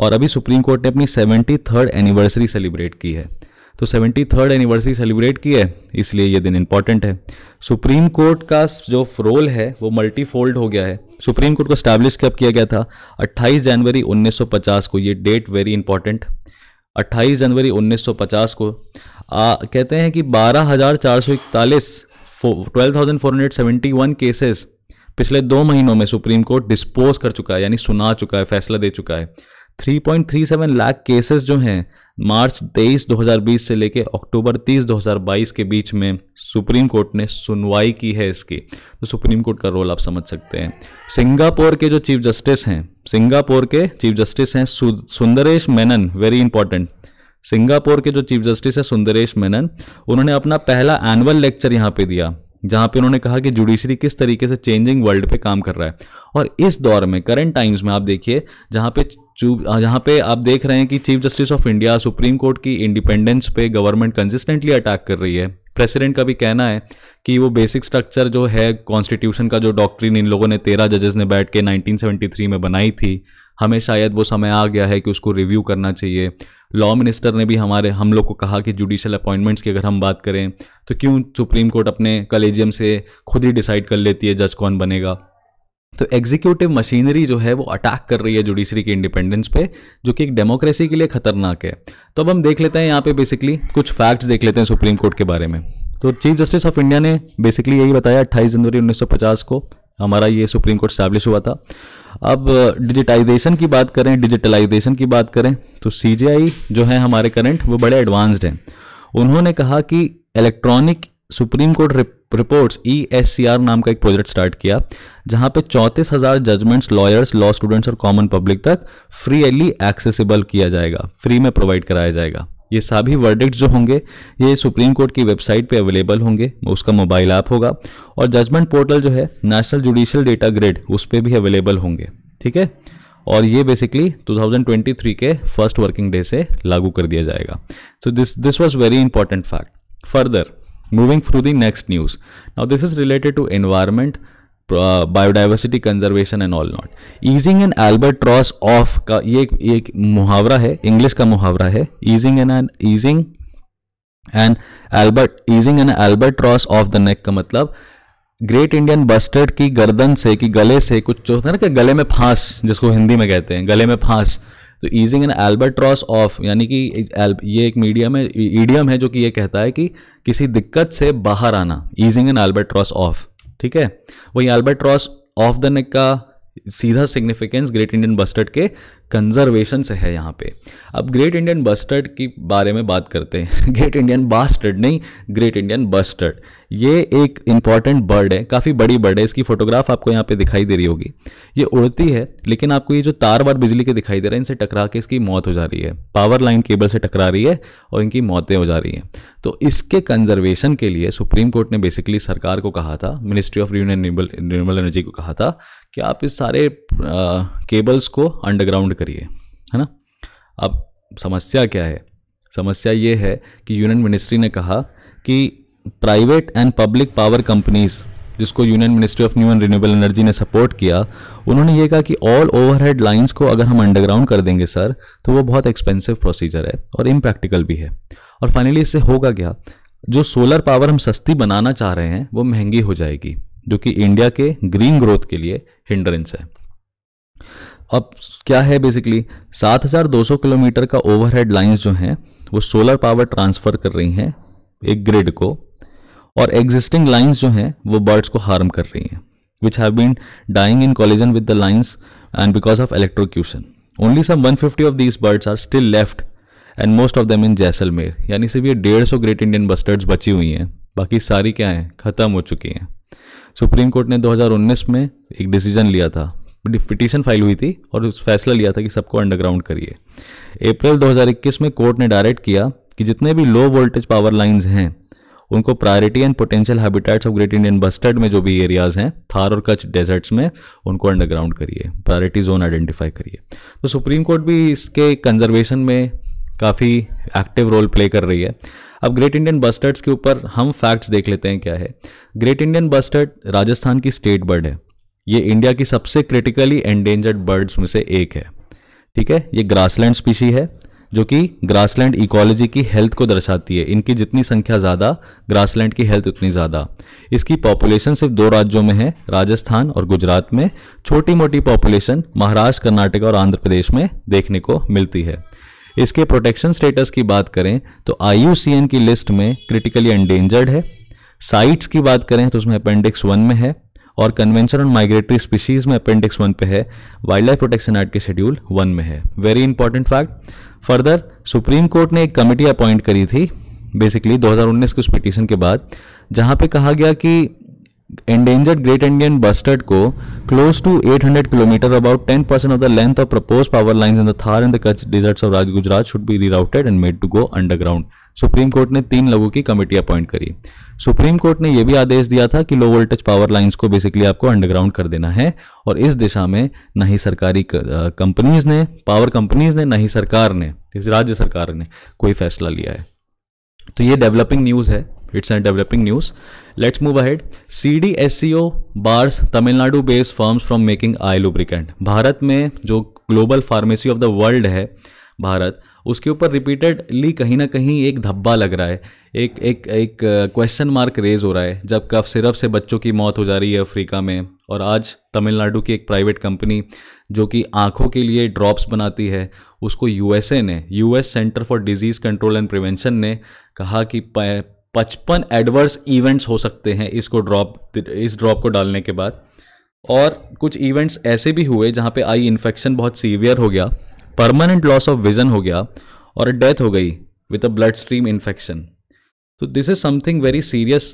और अभी सुप्रीम कोर्ट ने अपनी सेवेंटी थर्ड एनिवर्सरी सेलिब्रेट की है तो सेवेंटी थर्ड एनिवर्सरी सेलिब्रेट की है इसलिए ये दिन इंपॉर्टेंट है सुप्रीम कोर्ट का जो रोल है वो मल्टीफोल्ड हो गया है सुप्रीम कोर्ट को स्टैब्लिश कब किया गया था 28 जनवरी 1950 को ये डेट वेरी इंपॉर्टेंट 28 जनवरी 1950 को आ, कहते हैं कि बारह हज़ार चार सौ इकतालीस twelve thousand four hundred seventy one cases पिछले दो महीनों में सुप्रीम कोर्ट डिस्पोज कर चुका है यानी सुना चुका है फैसला दे चुका है 3.37 लाख केसेस जो हैं मार्च 23 2020 से लेके अक्टूबर 30 2022 के बीच में सुप्रीम कोर्ट ने सुनवाई की है इसकी तो सुप्रीम कोर्ट का रोल आप समझ सकते हैं सिंगापुर के जो चीफ जस्टिस हैं सिंगापुर के चीफ जस्टिस हैं Sundaresh Menon very important Singapore के जो चीफ जस्टिस है सुंदरेश मेनन उन्होंने अपना पहला एनुअल लेक्चर यहाँ पे दिया जहाँ पे उन्होंने कहा कि जुडिशरी किस तरीके से चेंजिंग वर्ल्ड पे काम कर रहा है और इस दौर में करंट टाइम्स में आप देखिए जहाँ पे जहाँ पे आप देख रहे हैं कि chief justice of India supreme court की इंडिपेंडेंस पे गवर्नमेंट कंसिस्टेंटली अटैक कर रही है प्रेसिडेंट का भी कहना है कि वो बेसिक स्ट्रक्चर जो है कॉन्स्टिट्यूशन का जो डॉक्ट्रिन इन लोगों ने तेरह जजेस ने बैठ के 1973 में बनाई थी हमें शायद वो समय आ गया है कि उसको रिव्यू करना चाहिए लॉ मिनिस्टर ने भी हमारे हम लोग को कहा कि जुडिशल अपॉइंटमेंट्स की अगर हम बात करें तो क्यों सुप्रीम कोर्ट अपने कलेजियम से खुद ही डिसाइड कर लेती है जज कौन बनेगा तो एग्जीक्यूटिव मशीनरी जो है वो अटैक कर रही है जुडिशरी की इंडिपेंडेंस पे जो कि एक डेमोक्रेसी के लिए खतरनाक है तो अब हम देख लेते हैं यहाँ पे बेसिकली कुछ फैक्ट्स देख लेते हैं सुप्रीम कोर्ट के बारे में तो चीफ जस्टिस ऑफ इंडिया ने बेसिकली यही बताया अट्ठाईस जनवरी उन्नीस को हमारा ये सुप्रीम कोर्ट स्टैब्लिश हुआ था अब डिजिटाइजेशन की बात करें डिजिटलाइजेशन की बात करें तो सी जो है हमारे करंट वो बड़े एडवांस्ड हैं उन्होंने कहा कि electronic supreme court reports E S C R नाम का एक प्रोजेक्ट स्टार्ट किया जहां पे चौंतीस हजार जजमेंट्स लॉयर्स लॉ स्टूडेंट्स और कॉमन पब्लिक तक फ्रीली एक्सेसिबल किया जाएगा फ्री में प्रोवाइड कराया जाएगा ये सभी वर्डिक्ट जो होंगे ये सुप्रीम कोर्ट की वेबसाइट पे अवेलेबल होंगे उसका मोबाइल ऐप होगा और जजमेंट पोर्टल जो है नेशनल जुडिशियल डेटा ग्रिड उस पर भी अवेलेबल होंगे ठीक है और ये बेसिकली 2023 के फर्स्ट वर्किंग डे से लागू कर दिया जाएगा so this this was very important fact further Moving through the next news. Now this is related to environment. Uh, biodiversity conservation and all not easing an albatross of का ये एक, एक मुहावरा है इंग्लिश का मुहावरा है easing an an easing and albert easing an albatross of the neck का मतलब ग्रेट इंडियन बस्टर्ड की गर्दन से कि गले से कुछ जो होता है ना कि गले में फांस जिसको हिंदी में कहते हैं गले में फांस तो ईजिंग एन एल्बर्ट्रॉस ऑफ यानी कि ये एक मीडियम है ईडियम है जो कि ये कहता है कि किसी दिक्कत से बाहर आना ईजिंग एन एल्बर्ट्रॉस ऑफ ठीक है वही एल्बर्ट्रॉस ऑफ द नेक का सीधा सिग्निफिकेंस ग्रेट इंडियन बस्टर्ड के कंजर्वेशन से है यहाँ पे अब ग्रेट इंडियन बस्टर्ड के बारे में बात करते हैं ग्रेट इंडियन बास्टर्ड नहीं ग्रेट इंडियन बस्टर्ड ये एक इम्पॉर्टेंट बर्ड है काफ़ी बड़ी बर्ड है इसकी फोटोग्राफ आपको यहाँ पे दिखाई दे रही होगी ये उड़ती है लेकिन आपको ये जो तार बार बिजली के दिखाई दे रहा है इनसे टकरा के इसकी मौत हो जा रही है पावर लाइन केबल से टकरा रही है और इनकी मौतें हो जा रही हैं तो इसके कंजर्वेशन के लिए सुप्रीम कोर्ट ने बेसिकली सरकार को कहा था ministry of renewable renewable energy को कहा था कि आप इस सारे केबल्स को अंडरग्राउंड करिए है ना अब समस्या क्या है समस्या ये है कि यूनियन मिनिस्ट्री ने कहा कि private and public power companies जिसको union ministry of new and renewable energy ने सपोर्ट किया उन्होंने ये कहा कि ऑल ओवरहेड लाइंस को अगर हम अंडरग्राउंड कर देंगे सर तो वो बहुत एक्सपेंसिव प्रोसीजर है और इम्प्रैक्टिकल भी है और फाइनली इससे होगा क्या जो सोलर पावर हम सस्ती बनाना चाह रहे हैं वो महंगी हो जाएगी जो कि इंडिया के ग्रीन ग्रोथ के लिए हिंड्रेंस है अब क्या है बेसिकली 7,200 किलोमीटर का ओवरहेड लाइंस जो हैं वो सोलर पावर ट्रांसफ़र कर रही हैं एक ग्रिड को और एग्जिस्टिंग लाइन्स जो हैं वो बर्ड्स को हार्म कर रही हैं which have been dying in collision with the lines and because of electrocution only some 150 of these birds are still left and most of them in Jaisalmer यानी सिर्फ ये डेढ़ सौ ग्रेट इंडियन बस्टर्ड्स बची हुई हैं बाकी सारी क्या हैं ख़त्म हो चुकी हैं सुप्रीम कोर्ट ने 2019 में एक डिसीजन लिया था पिटिशन फाइल हुई थी और फैसला लिया था कि सबको अंडरग्राउंड करिए अप्रैल 2021 में कोर्ट ने डायरेक्ट किया कि जितने भी लो वोल्टेज पावर लाइंस हैं उनको priority and potential habitats of great Indian bustard में जो भी एरियाज हैं थार और कच्छ डेजर्ट्स में उनको अंडरग्राउंड करिए प्रायोरिटी जोन आइडेंटिफाई करिए तो सुप्रीम कोर्ट भी इसके कंजर्वेशन में काफ़ी एक्टिव रोल प्ले कर रही है अब ग्रेट इंडियन बस्टर्ड्स के ऊपर हम फैक्ट्स देख लेते हैं क्या है ग्रेट इंडियन बस्टर्ड राजस्थान की स्टेट बर्ड है ये इंडिया की सबसे क्रिटिकली एंडेंजर्ड बर्ड्स में से एक है ठीक है ये ग्रासलैंड स्पीशी है जो कि ग्रासलैंड इकोलॉजी की हेल्थ को दर्शाती है इनकी जितनी संख्या ज़्यादा ग्रासलैंड की हेल्थ उतनी ज़्यादा इसकी पॉपुलेशन सिर्फ दो राज्यों में है राजस्थान और गुजरात में छोटी मोटी पॉपुलेशन महाराष्ट्र कर्नाटक और आंध्र प्रदेश में देखने को मिलती है इसके प्रोटेक्शन स्टेटस की बात करें तो आई की लिस्ट में क्रिटिकली एंडेंजर्ड है साइट्स की बात करें तो उसमें अपेंडिक्स वन में है और कन्वेंशन ऑन माइग्रेटरी स्पीशीज में अपेंडिक्स वन पे है वाइल्ड लाइफ प्रोटेक्शन एक्ट के शेड्यूल वन में है very important fact further supreme court ने एक कमेटी अपॉइंट करी थी बेसिकली 2019 के उस पिटीशन के बाद जहाँ पे कहा गया कि एंडेंजर्ड ग्रेट इंडियन बस्टर्ड को close to 800 kilometre about ten percent of the length of propose power line in the Thar and the of राज Gujarat should be rerouted and made to go underground Supreme court ने तीन लोगों की committee appoint करी सुप्रीम court ने यह भी आदेश दिया था कि लो वोल्टेज पावर लाइन्स को बेसिकली आपको अंडरग्राउंड कर देना है और इस दिशा में न ही सरकारी कंपनीज ने पावर कंपनीज ने न ही सरकार ने राज्य सरकार ने कोई फैसला लिया है तो ये डेवलपिंग न्यूज़ है it's developing news let's move ahead C D S C O bars Tamil Nadu based firms from making eye lubricant Bharat में जो global pharmacy of the world है भारत उसके ऊपर रिपीटेडली कहीं ना कहीं एक धब्बा लग रहा है एक एक एक क्वेश्चन मार्क रेज हो रहा है जब कफ सिरप से बच्चों की मौत हो जा रही है अफ्रीका में और आज तमिलनाडु की एक प्राइवेट कंपनी जो कि आंखों के लिए ड्रॉप्स बनाती है उसको यूएसए ने US Center for Disease Control and Prevention ने कहा कि पचपन एडवर्स इवेंट्स हो सकते हैं इसको ड्रॉप इस ड्रॉप को डालने के बाद और कुछ इवेंट्स ऐसे भी हुए जहाँ पे आई इन्फेक्शन बहुत सीवियर हो गया परमानेंट लॉस ऑफ विजन हो गया और डेथ हो गई with a blood stream infection तो this is something very serious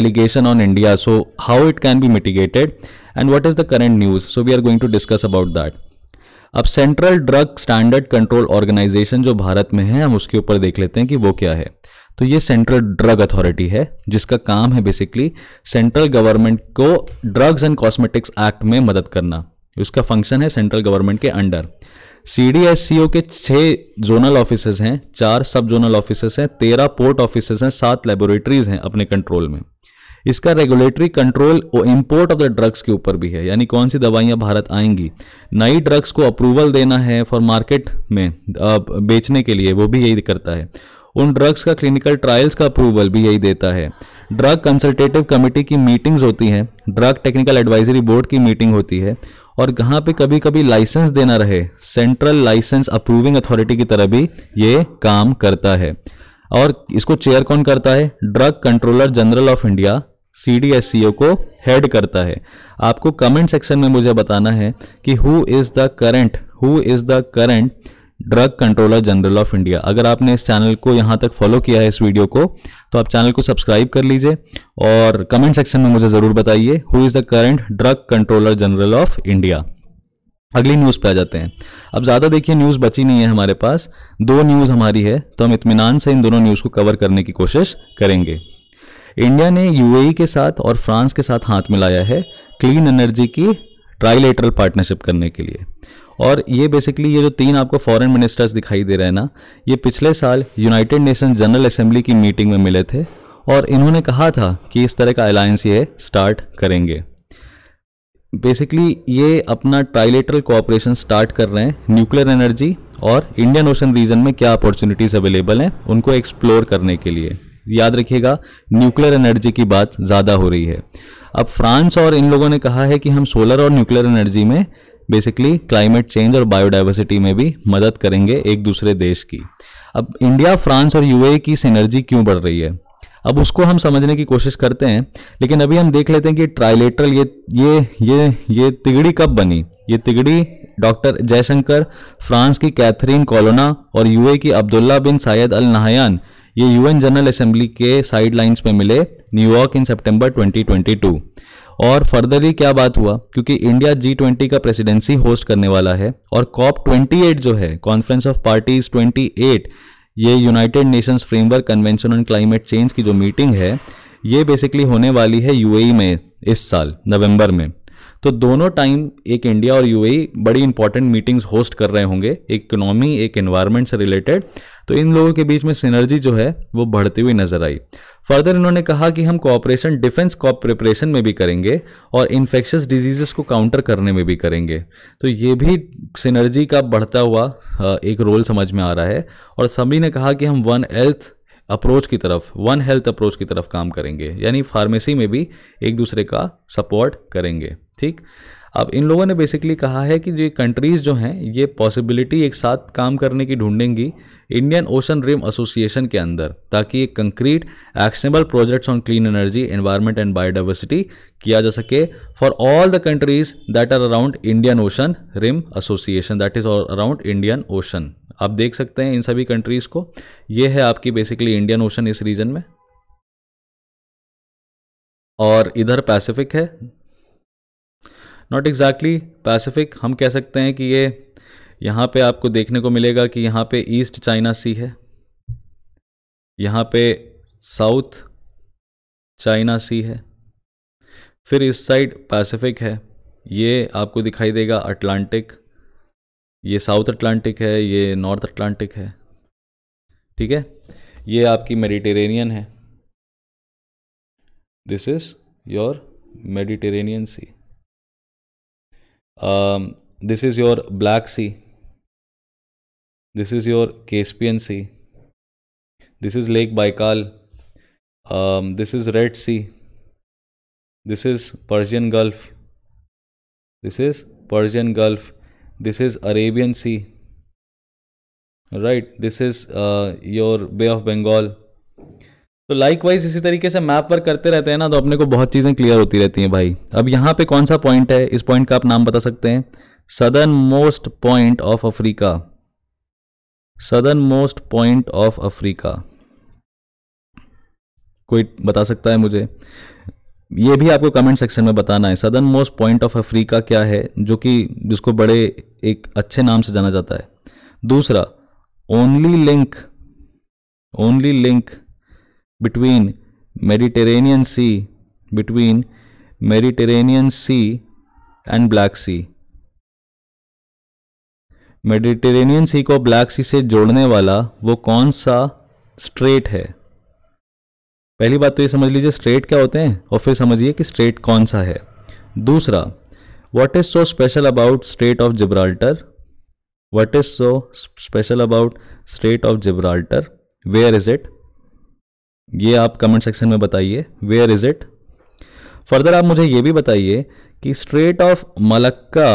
allegation on India so how it can be mitigated and what is the current news so we are going to discuss about that अब Central Drug Standard Control Organisation जो भारत में है हम उसके ऊपर देख लेते हैं कि वो क्या है तो ये सेंट्रल ड्रग अथॉरिटी है जिसका काम है बेसिकली सेंट्रल गवर्नमेंट को ड्रग्स एंड कॉस्मेटिक्स एक्ट में मदद करना उसका फंक्शन है सेंट्रल गवर्नमेंट के under C D S C O के छः जोनल ऑफिसर्स हैं चार सब जोनल ऑफिसर्स हैं तेरह पोर्ट ऑफिसर्स हैं सात लेबोरेटरीज हैं अपने कंट्रोल में इसका रेगुलेटरी कंट्रोल और इम्पोर्ट ऑफ द ड्रग्स के ऊपर भी है यानी कौन सी दवाइयां भारत आएंगी नई ड्रग्स को अप्रूवल देना है फॉर मार्केट में बेचने के लिए वो भी यही करता है उन ड्रग्स का क्लिनिकल ट्रायल्स का अप्रूवल भी यही देता है ड्रग कंसल्टेटिव कमेटी की मीटिंग्स होती हैं ड्रग टेक्निकल एडवाइजरी बोर्ड की मीटिंग होती है और कहाँ पे कभी कभी लाइसेंस देना रहे सेंट्रल लाइसेंस अप्रूविंग अथॉरिटी की तरह भी ये काम करता है और इसको चेयर कौन करता है Drug Controller General of India C D S O को हेड करता है आपको कमेंट सेक्शन में मुझे बताना है कि who is the current who is the current Drug Controller General of India अगर आपने इस चैनल को यहाँ तक फॉलो किया है इस वीडियो को तो आप चैनल को सब्सक्राइब कर लीजिए और कमेंट सेक्शन में मुझे ज़रूर बताइए who is the current Drug Controller General of India अगली न्यूज़ पे आ जाते हैं अब ज़्यादा देखिए न्यूज़ बची नहीं है हमारे पास दो न्यूज़ हमारी है तो हम इतमान से इन दोनों न्यूज़ को कवर करने की कोशिश करेंगे इंडिया ने यूएई e के साथ और फ्रांस के साथ हाथ मिलाया है क्लीन एनर्जी की ट्राइलेटरल पार्टनरशिप करने के लिए और ये बेसिकली ये जो तीन आपको फॉरेन मिनिस्टर्स दिखाई दे रहे हैं ना ये पिछले साल यूनाइटेड नेशन जनरल असेंबली की मीटिंग में मिले थे और इन्होंने कहा था कि इस तरह का अलायंस ये स्टार्ट करेंगे बेसिकली ये अपना ट्राइलेटरल कोऑपरेशन स्टार्ट कर रहे हैं न्यूक्लियर एनर्जी और इंडियन ओशन रीजन में क्या अपॉर्चुनिटीज़ अवेलेबल हैं उनको एक्सप्लोर करने के लिए याद रखिएगा न्यूक्लियर एनर्जी की बात ज़्यादा हो रही है अब फ्रांस और इन लोगों ने कहा है कि हम सोलर और न्यूक्लियर एनर्जी में बेसिकली क्लाइमेट चेंज और बायोडाइवर्सिटी में भी मदद करेंगे एक दूसरे देश की अब इंडिया फ्रांस और यूए e की सिनर्जी क्यों बढ़ रही है अब उसको हम समझने की कोशिश करते हैं लेकिन अभी हम देख लेते हैं कि ट्राइलेटरल ये ये ये ये तिगड़ी कब बनी ये तिगड़ी डॉक्टर जयशंकर फ्रांस की कैथरीन कॉलोना और यूए e की Abdullah bin Zayed Al Nahyan ये यूएन जनरल असेंबली के साइडलाइंस पे मिले न्यूयॉर्क इन सितंबर 2022 और फर्दरली क्या बात हुआ क्योंकि इंडिया जी ट्वेंटी का प्रेसिडेंसी होस्ट करने वाला है और कॉप ट्वेंटी एट जो है Conference of Parties twenty eight ये United Nations Framework Convention on Climate Change की जो मीटिंग है ये बेसिकली होने वाली है यूएई e में इस साल नवंबर में तो दोनों टाइम एक इंडिया और यू e बड़ी इंपॉर्टेंट मीटिंग्स होस्ट कर रहे होंगे एक इकोनॉमी एक इन्वायरमेंट से रिलेटेड तो इन लोगों के बीच में सिनर्जी जो है वो बढ़ती हुई नजर आई फर्दर इन्होंने कहा कि हम कॉपरेशन डिफेंस प्रिपरेशन में भी करेंगे और इन्फेक्शस डिजीजेस को काउंटर करने में भी करेंगे तो ये भी सिनर्जी का बढ़ता हुआ एक रोल समझ में आ रहा है और सभी ने कहा कि हम वन हेल्थ अप्रोच की तरफ वन हेल्थ अप्रोच की तरफ काम करेंगे यानी फार्मेसी में भी एक दूसरे का सपोर्ट करेंगे ठीक अब इन लोगों ने बेसिकली कहा है कि ये कंट्रीज़ जो हैं ये पॉसिबिलिटी एक साथ काम करने की ढूंढेंगी इंडियन ओशन रिम एसोसिएशन के अंदर ताकि concrete actionable projects on clean energy environment and biodiversity किया जा सके for all the countries that are around Indian Ocean Rim Association that is around Indian Ocean आप देख सकते हैं इन सभी कंट्रीज को ये है आपकी बेसिकली इंडियन ओशन इस रीजन में और इधर पैसिफिक है नॉट एग्जैक्टली पैसिफिक हम कह सकते हैं कि ये यहाँ पे आपको देखने को मिलेगा कि यहाँ पे ईस्ट चाइना सी है यहाँ पे साउथ चाइना सी है फिर इस साइड पैसिफिक है ये आपको दिखाई देगा अटलांटिक ये साउथ अटलांटिक है ये नॉर्थ अटलांटिक है ठीक है ये आपकी मेडिटेरेनियन है this is your Mediterranean Sea this is your Black Sea this is your caspian sea this is lake baikal um this is red sea this is persian gulf this is persian gulf this is arabian sea right this is your Bay of Bengal तो like wise इसी तरीके से map work करते रहते हैं ना तो अपने को बहुत चीज़ें क्लियर होती रहती हैं भाई अब यहाँ पे कौन सा पॉइंट है इस पॉइंट का आप नाम बता सकते हैं southernmost point of Africa southernmost point of Africa कोई बता सकता है मुझे ये भी आपको कमेंट सेक्शन में बताना है southernmost point of Africa क्या है जो कि जिसको बड़े एक अच्छे नाम से जाना जाता है दूसरा only link only link between Mediterranean Sea between Mediterranean Sea and Black Sea Mediterranean Sea को ब्लैक सी से जोड़ने वाला वो कौन सा स्ट्रेट है पहली बात तो ये समझ लीजिए स्ट्रेट क्या होते हैं और फिर समझिए कि स्ट्रेट कौन सा है दूसरा what is so special about Strait of Gibraltar what is so special about Strait of Gibraltar where is it ये आप कमेंट सेक्शन में बताइए वेयर इज इट फर्दर आप मुझे ये भी बताइए कि Strait of Malacca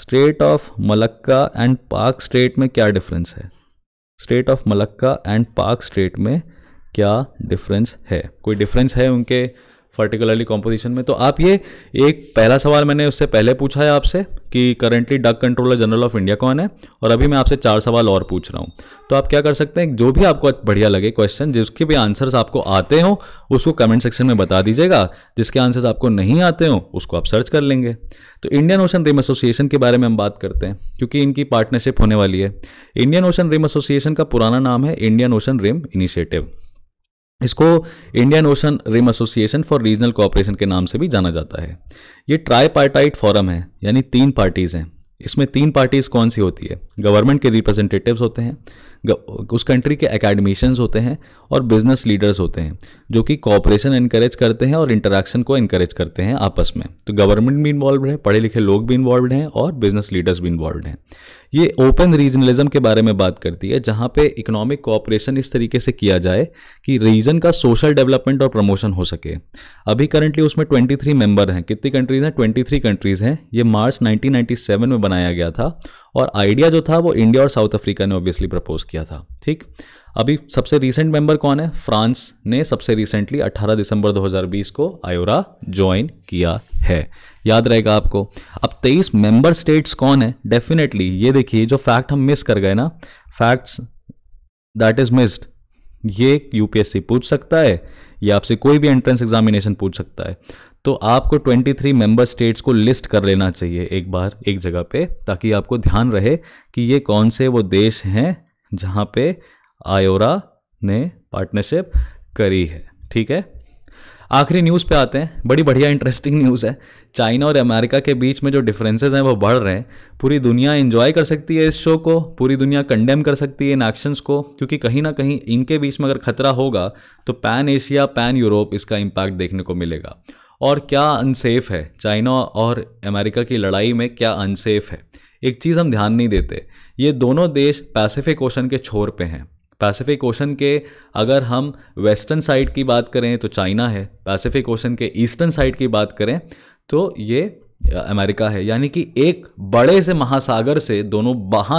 Strait of Malacca and Palk Strait में क्या डिफरेंस है Strait of Malacca and Palk Strait में क्या डिफरेंस है कोई डिफरेंस है उनके पर्टिकुलरली कॉम्पोजिशन में तो आप ये एक पहला सवाल मैंने उससे पहले पूछा है आपसे कि currently drug Controller General of India कौन है और अभी मैं आपसे चार सवाल और पूछ रहा हूँ तो आप क्या कर सकते हैं जो भी आपको बढ़िया लगे क्वेश्चन जिसके भी आंसर्स आपको आते हो उसको कमेंट सेक्शन में बता दीजिएगा जिसके आंसर्स आपको नहीं आते हो उसको आप सर्च कर लेंगे तो इंडियन ओशन रिम एसोसिएशन के बारे में हम बात करते हैं क्योंकि इनकी पार्टनरशिप होने वाली है इंडियन ओशन रिम एसोसिएशन का पुराना नाम है इंडियन ओशन रिम इनिशिएटिव इसको Indian Ocean Rim Association for Regional Cooperation के नाम से भी जाना जाता है ये ट्राई पार्टाइट फॉरम है यानी तीन पार्टीज़ हैं इसमें तीन पार्टीज़ कौन सी होती है गवर्नमेंट के रिप्रेजेंटेटिव्स होते हैं उस कंट्री के एकेडमिशंस होते हैं और बिजनेस लीडर्स होते हैं जो कि कॉपरेशन इनकरेज करते हैं और इंटरेक्शन को इनकरेज करते हैं आपस में तो गवर्नमेंट भी इन्वॉल्व है पढ़े लिखे लोग भी इन्वॉल्व हैं और बिजनेस लीडर्स भी इन्वॉल्व हैं ये ओपन रीजनलिज्म के बारे में बात करती है जहाँ पे इकोनॉमिक कॉपरेशन इस तरीके से किया जाए कि रीजन का सोशल डेवलपमेंट और प्रमोशन हो सके अभी करंटली उसमें 23 मेंबर हैं कितनी कंट्रीज़ हैं 23 कंट्रीज़ हैं ये मार्च 1997 में बनाया गया था और आइडिया जो था वो इंडिया और साउथ अफ्रीका ने ऑब्वियसली प्रपोज किया था ठीक अभी सबसे रिसेंट मेंबर कौन है फ्रांस ने सबसे रिसेंटली 18 दिसंबर 2020 को आयोरा ज्वाइन किया है याद रहेगा आपको अब 23 मेंबर स्टेट्स कौन है डेफिनेटली ये देखिए जो फैक्ट हम मिस कर गए ना फैक्ट्स दैट इज मिस्ड ये यूपीएससी पूछ सकता है या आपसे कोई भी एंट्रेंस एग्जामिनेशन पूछ सकता है तो आपको 23 मेंबर स्टेट्स को लिस्ट कर लेना चाहिए एक बार एक जगह पे ताकि आपको ध्यान रहे कि ये कौन से वो देश हैं जहाँ पे आयोरा ने पार्टनरशिप करी है ठीक है आखिरी न्यूज़ पे आते हैं बड़ी बढ़िया इंटरेस्टिंग न्यूज़ है चाइना और अमेरिका के बीच में जो डिफरेंसेस हैं वो बढ़ रहे हैं पूरी दुनिया एंजॉय कर सकती है इस शो को पूरी दुनिया कंडेम कर सकती है इन एक्शंस को क्योंकि कहीं ना कहीं इनके बीच में अगर खतरा होगा तो पैन एशिया पैन यूरोप इसका इम्पैक्ट देखने को मिलेगा और क्या अनसेफ है चाइना और अमेरिका की लड़ाई में क्या अनसेफ है एक चीज़ हम ध्यान नहीं देते ये दोनों देश पैसिफिक ओशन के छोर पे हैं पैसिफिक ओशन के अगर हम वेस्टर्न साइड की बात करें तो चाइना है पैसिफिक ओशन के ईस्टर्न साइड की बात करें तो ये अमेरिका है यानी कि एक बड़े से महासागर से दोनों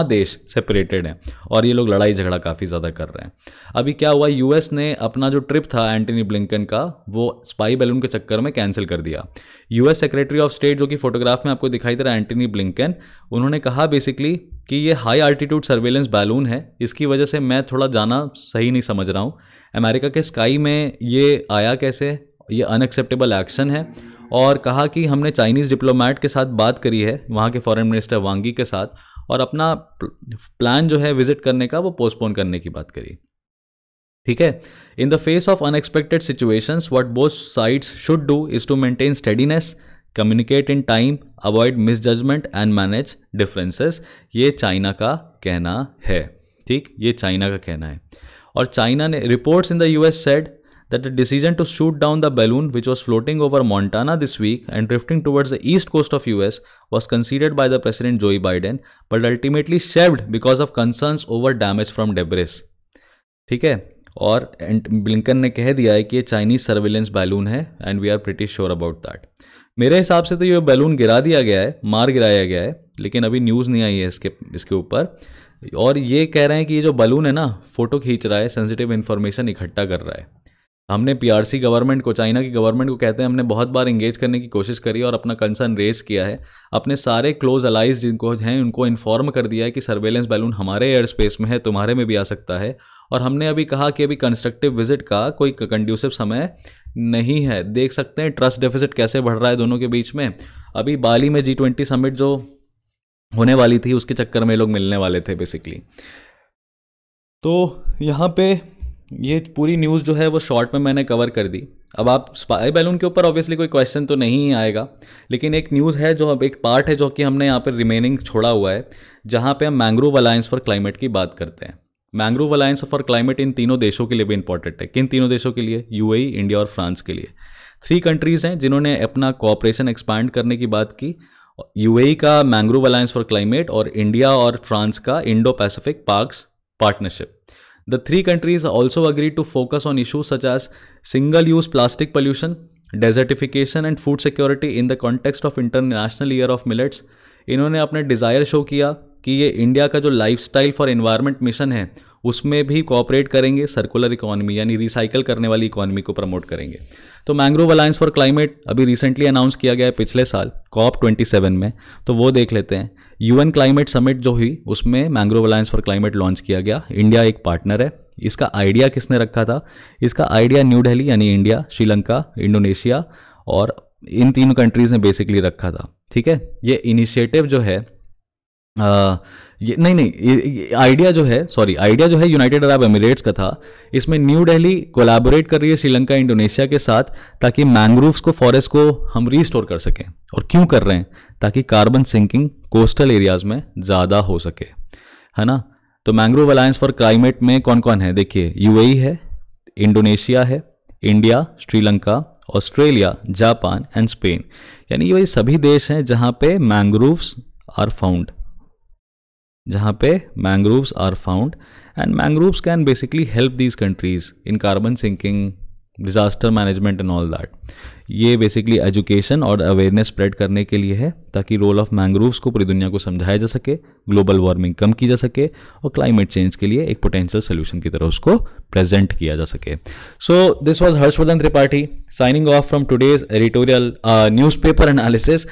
देश सेपरेटेड हैं और ये लोग लड़ाई झगड़ा काफ़ी ज़्यादा कर रहे हैं अभी क्या हुआ यूएस ने अपना जो ट्रिप था एंटनी ब्लिंकन का वो स्पाई बैलून के चक्कर में कैंसिल कर दिया यूएस सेक्रेटरी ऑफ स्टेट जो कि फोटोग्राफ में आपको दिखाई दे रहा है एंटनी ब्लिंकन उन्होंने कहा बेसिकली कि ये हाई आल्टीट्यूड सर्वेलेंस बैलून है इसकी वजह से मैं थोड़ा जाना सही नहीं समझ रहा हूँ अमेरिका के स्काई में ये आया कैसे ये अनएक्सेप्टेबल एक्शन है और कहा कि हमने चाइनीज़ डिप्लोमेट के साथ बात करी है वहाँ के फॉरेन मिनिस्टर वांगी के साथ और अपना प्लान जो है विजिट करने का वो पोस्टपोन करने की बात करी ठीक है in the face of unexpected situations what both sides should do is to maintain steadiness communicate in time avoid misjudgment and manage differences ये चाइना का कहना है ठीक ये चाइना का कहना है और चाइना ने reports in the U S said that decision to shoot down the balloon which was floating over Montana this week and drifting towards the east coast of U S was considered by the President Joe Biden but ultimately shelved because of concern over damage from debris ठीक है और Blinken ने कह दिया है कि ये Chinese surveillance balloon है and we are pretty sure about that मेरे हिसाब से तो ये बैलून गिरा दिया गया है मार गिराया गया है लेकिन अभी न्यूज़ नहीं आई है इसके इसके ऊपर और ये कह रहे हैं कि ये जो बैलून है ना फ़ोटो खींच रहा है सेंसिटिव इन्फॉर्मेशन इकट्ठा कर रहा है हमने पीआरसी गवर्नमेंट को चाइना की गवर्नमेंट को कहते हैं हमने बहुत बार इंगेज करने की कोशिश करी और अपना कंसर्न रेज़ किया है अपने सारे क्लोज अलाइज जिनको हैं उनको इन्फॉर्म कर दिया है कि सर्वेलेंस बैलून हमारे एयर स्पेस में है तुम्हारे में भी आ सकता है और हमने अभी कहा कि अभी कंस्ट्रक्टिव विजिट का कोई कंड्यूसिव समय नहीं है देख सकते हैं ट्रस्ट डेफिसिट कैसे बढ़ रहा है दोनों के बीच में अभी बाली में जी ट्वेंटी समिट जो होने वाली थी उसके चक्कर में लोग मिलने वाले थे बेसिकली तो यहाँ पे ये पूरी न्यूज़ जो है वो शॉर्ट में मैंने कवर कर दी अब आप स्पाई बैलून के ऊपर ऑब्वियसली कोई क्वेश्चन तो नहीं आएगा लेकिन एक न्यूज़ है जो अब एक पार्ट है जो कि हमने यहाँ पर रिमेनिंग छोड़ा हुआ है जहाँ पे हम मैंग्रोव अलायंस फॉर क्लाइमेट की बात करते हैं मैंग्रोव अलायंस फॉर क्लाइमेट इन तीनों देशों के लिए भी इंपॉर्टेंट है किन तीनों देशों के लिए यूएई इंडिया e, और फ्रांस के लिए थ्री कंट्रीज़ हैं जिन्होंने अपना कॉपरेशन एक्सपैंड करने की बात की यूएई e का मैंग्रोव अलायंस फॉर क्लाइमेट और इंडिया और फ्रांस का Indo Pacific parks partnership the three countries also agree to focus on issues such as single use plastic pollution desertification and food security in the context of International Year of Millets इन्होंने अपने desire show किया कि ये India का जो lifestyle for environment mission है उसमें भी कॉपरेट करेंगे सर्कुलर इकोनॉमी यानी रिसाइकल करने वाली इकोनॉमी को प्रमोट करेंगे तो मैंग्रोव अलायंस फॉर क्लाइमेट अभी रिसेंटली अनाउंस किया गया है पिछले साल कॉप ट्वेंटी सेवन में तो वो देख लेते हैं यूएन क्लाइमेट समिट जो हुई उसमें mangrove alliance for climate launch किया गया इंडिया एक पार्टनर है इसका आइडिया किसने रखा था इसका आइडिया न्यू दिल्ली यानी इंडिया श्रीलंका इंडोनेशिया और इन तीनों कंट्रीज़ ने बेसिकली रखा था ठीक है ये इनिशिएटिव जो है ये नहीं नहीं आइडिया जो है सॉरी आइडिया जो है यूनाइटेड अरब एमिरेट्स का था इसमें न्यू दिल्ली कोलैबोरेट कर रही है श्रीलंका इंडोनेशिया के साथ ताकि मैंग्रोव्स को फॉरेस्ट को हम रीस्टोर कर सकें और क्यों कर रहे हैं ताकि कार्बन सिंकिंग कोस्टल एरियाज में ज़्यादा हो सके है ना तो मैंग्रोव अलायंस फॉर क्लाइमेट में कौन कौन है देखिए यू e है इंडोनेशिया है India Sri Lanka Australia Japan and Spain यानी ये वही सभी देश हैं जहाँ पे मैंग्रोव्स आर फाउंड जहाँ पे mangroves are found and mangroves can basically help these countries in carbon sinking disaster management and all that ये बेसिकली एजुकेशन और अवेयरनेस स्प्रेड करने के लिए है ताकि रोल ऑफ मैंग्रोव्स को पूरी दुनिया को समझाया जा सके ग्लोबल वार्मिंग कम की जा सके और क्लाइमेट चेंज के लिए एक पोटेंशियल सोल्यूशन की तरह उसको प्रेजेंट किया जा सके so this was Harshvardhan Tripathi signing off from today's editorial newspaper analysis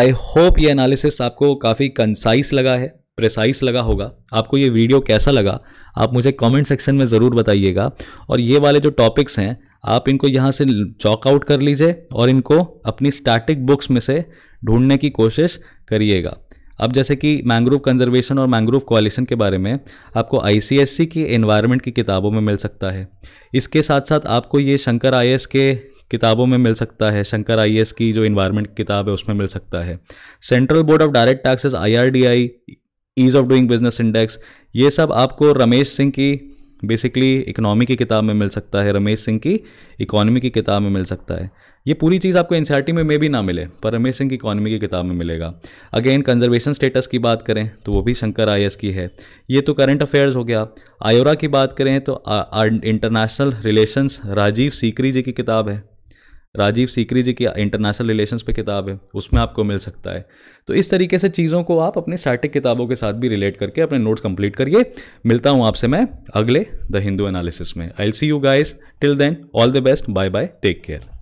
I hope ये एनालिसिस आपको काफ़ी कंसाइस लगा है प्रेसाइस लगा होगा आपको ये वीडियो कैसा लगा आप मुझे कमेंट सेक्शन में ज़रूर बताइएगा और ये वाले जो टॉपिक्स हैं आप इनको यहाँ से चॉकआउट कर लीजिए और इनको अपनी स्टैटिक बुक्स में से ढूंढने की कोशिश करिएगा अब जैसे कि मैंग्रोव कंजर्वेशन और मैंग्रोव क्वालिशन के बारे में आपको आईसीएससी की एनवायरनमेंट की किताबों में मिल सकता है इसके साथ साथ आपको ये शंकर आई के किताबों में मिल सकता है शंकर आई की जो इन्वायरमेंट किताब है उसमें मिल सकता है Central board of direct Taxes I ease of doing business index ये सब आपको रमेश सिंह की बेसिकली इकोनॉमी की किताब में मिल सकता है रमेश सिंह की इकोनॉमी की किताब में मिल सकता है ये पूरी चीज़ आपको एन में मे भी ना मिले पर रमेश सिंह की इकोनॉमी की किताब में मिलेगा अगेन कंजर्वेशन स्टेटस की बात करें तो वो भी शंकर आई की है ये तो करंट अफेयर्स हो गया आयोरा की बात करें तो इंटरनेशनल रिलेशंस राजीव सीकरी जी की किताब है राजीव सीकरी जी की इंटरनेशनल रिलेशंस पे किताब है उसमें आपको मिल सकता है तो इस तरीके से चीज़ों को आप अपनी स्टैटिक किताबों के साथ भी रिलेट करके अपने नोट्स कंप्लीट करिए मिलता हूँ आपसे मैं अगले द हिंदू एनालिसिस में I see you guys till then all the best bye bye take care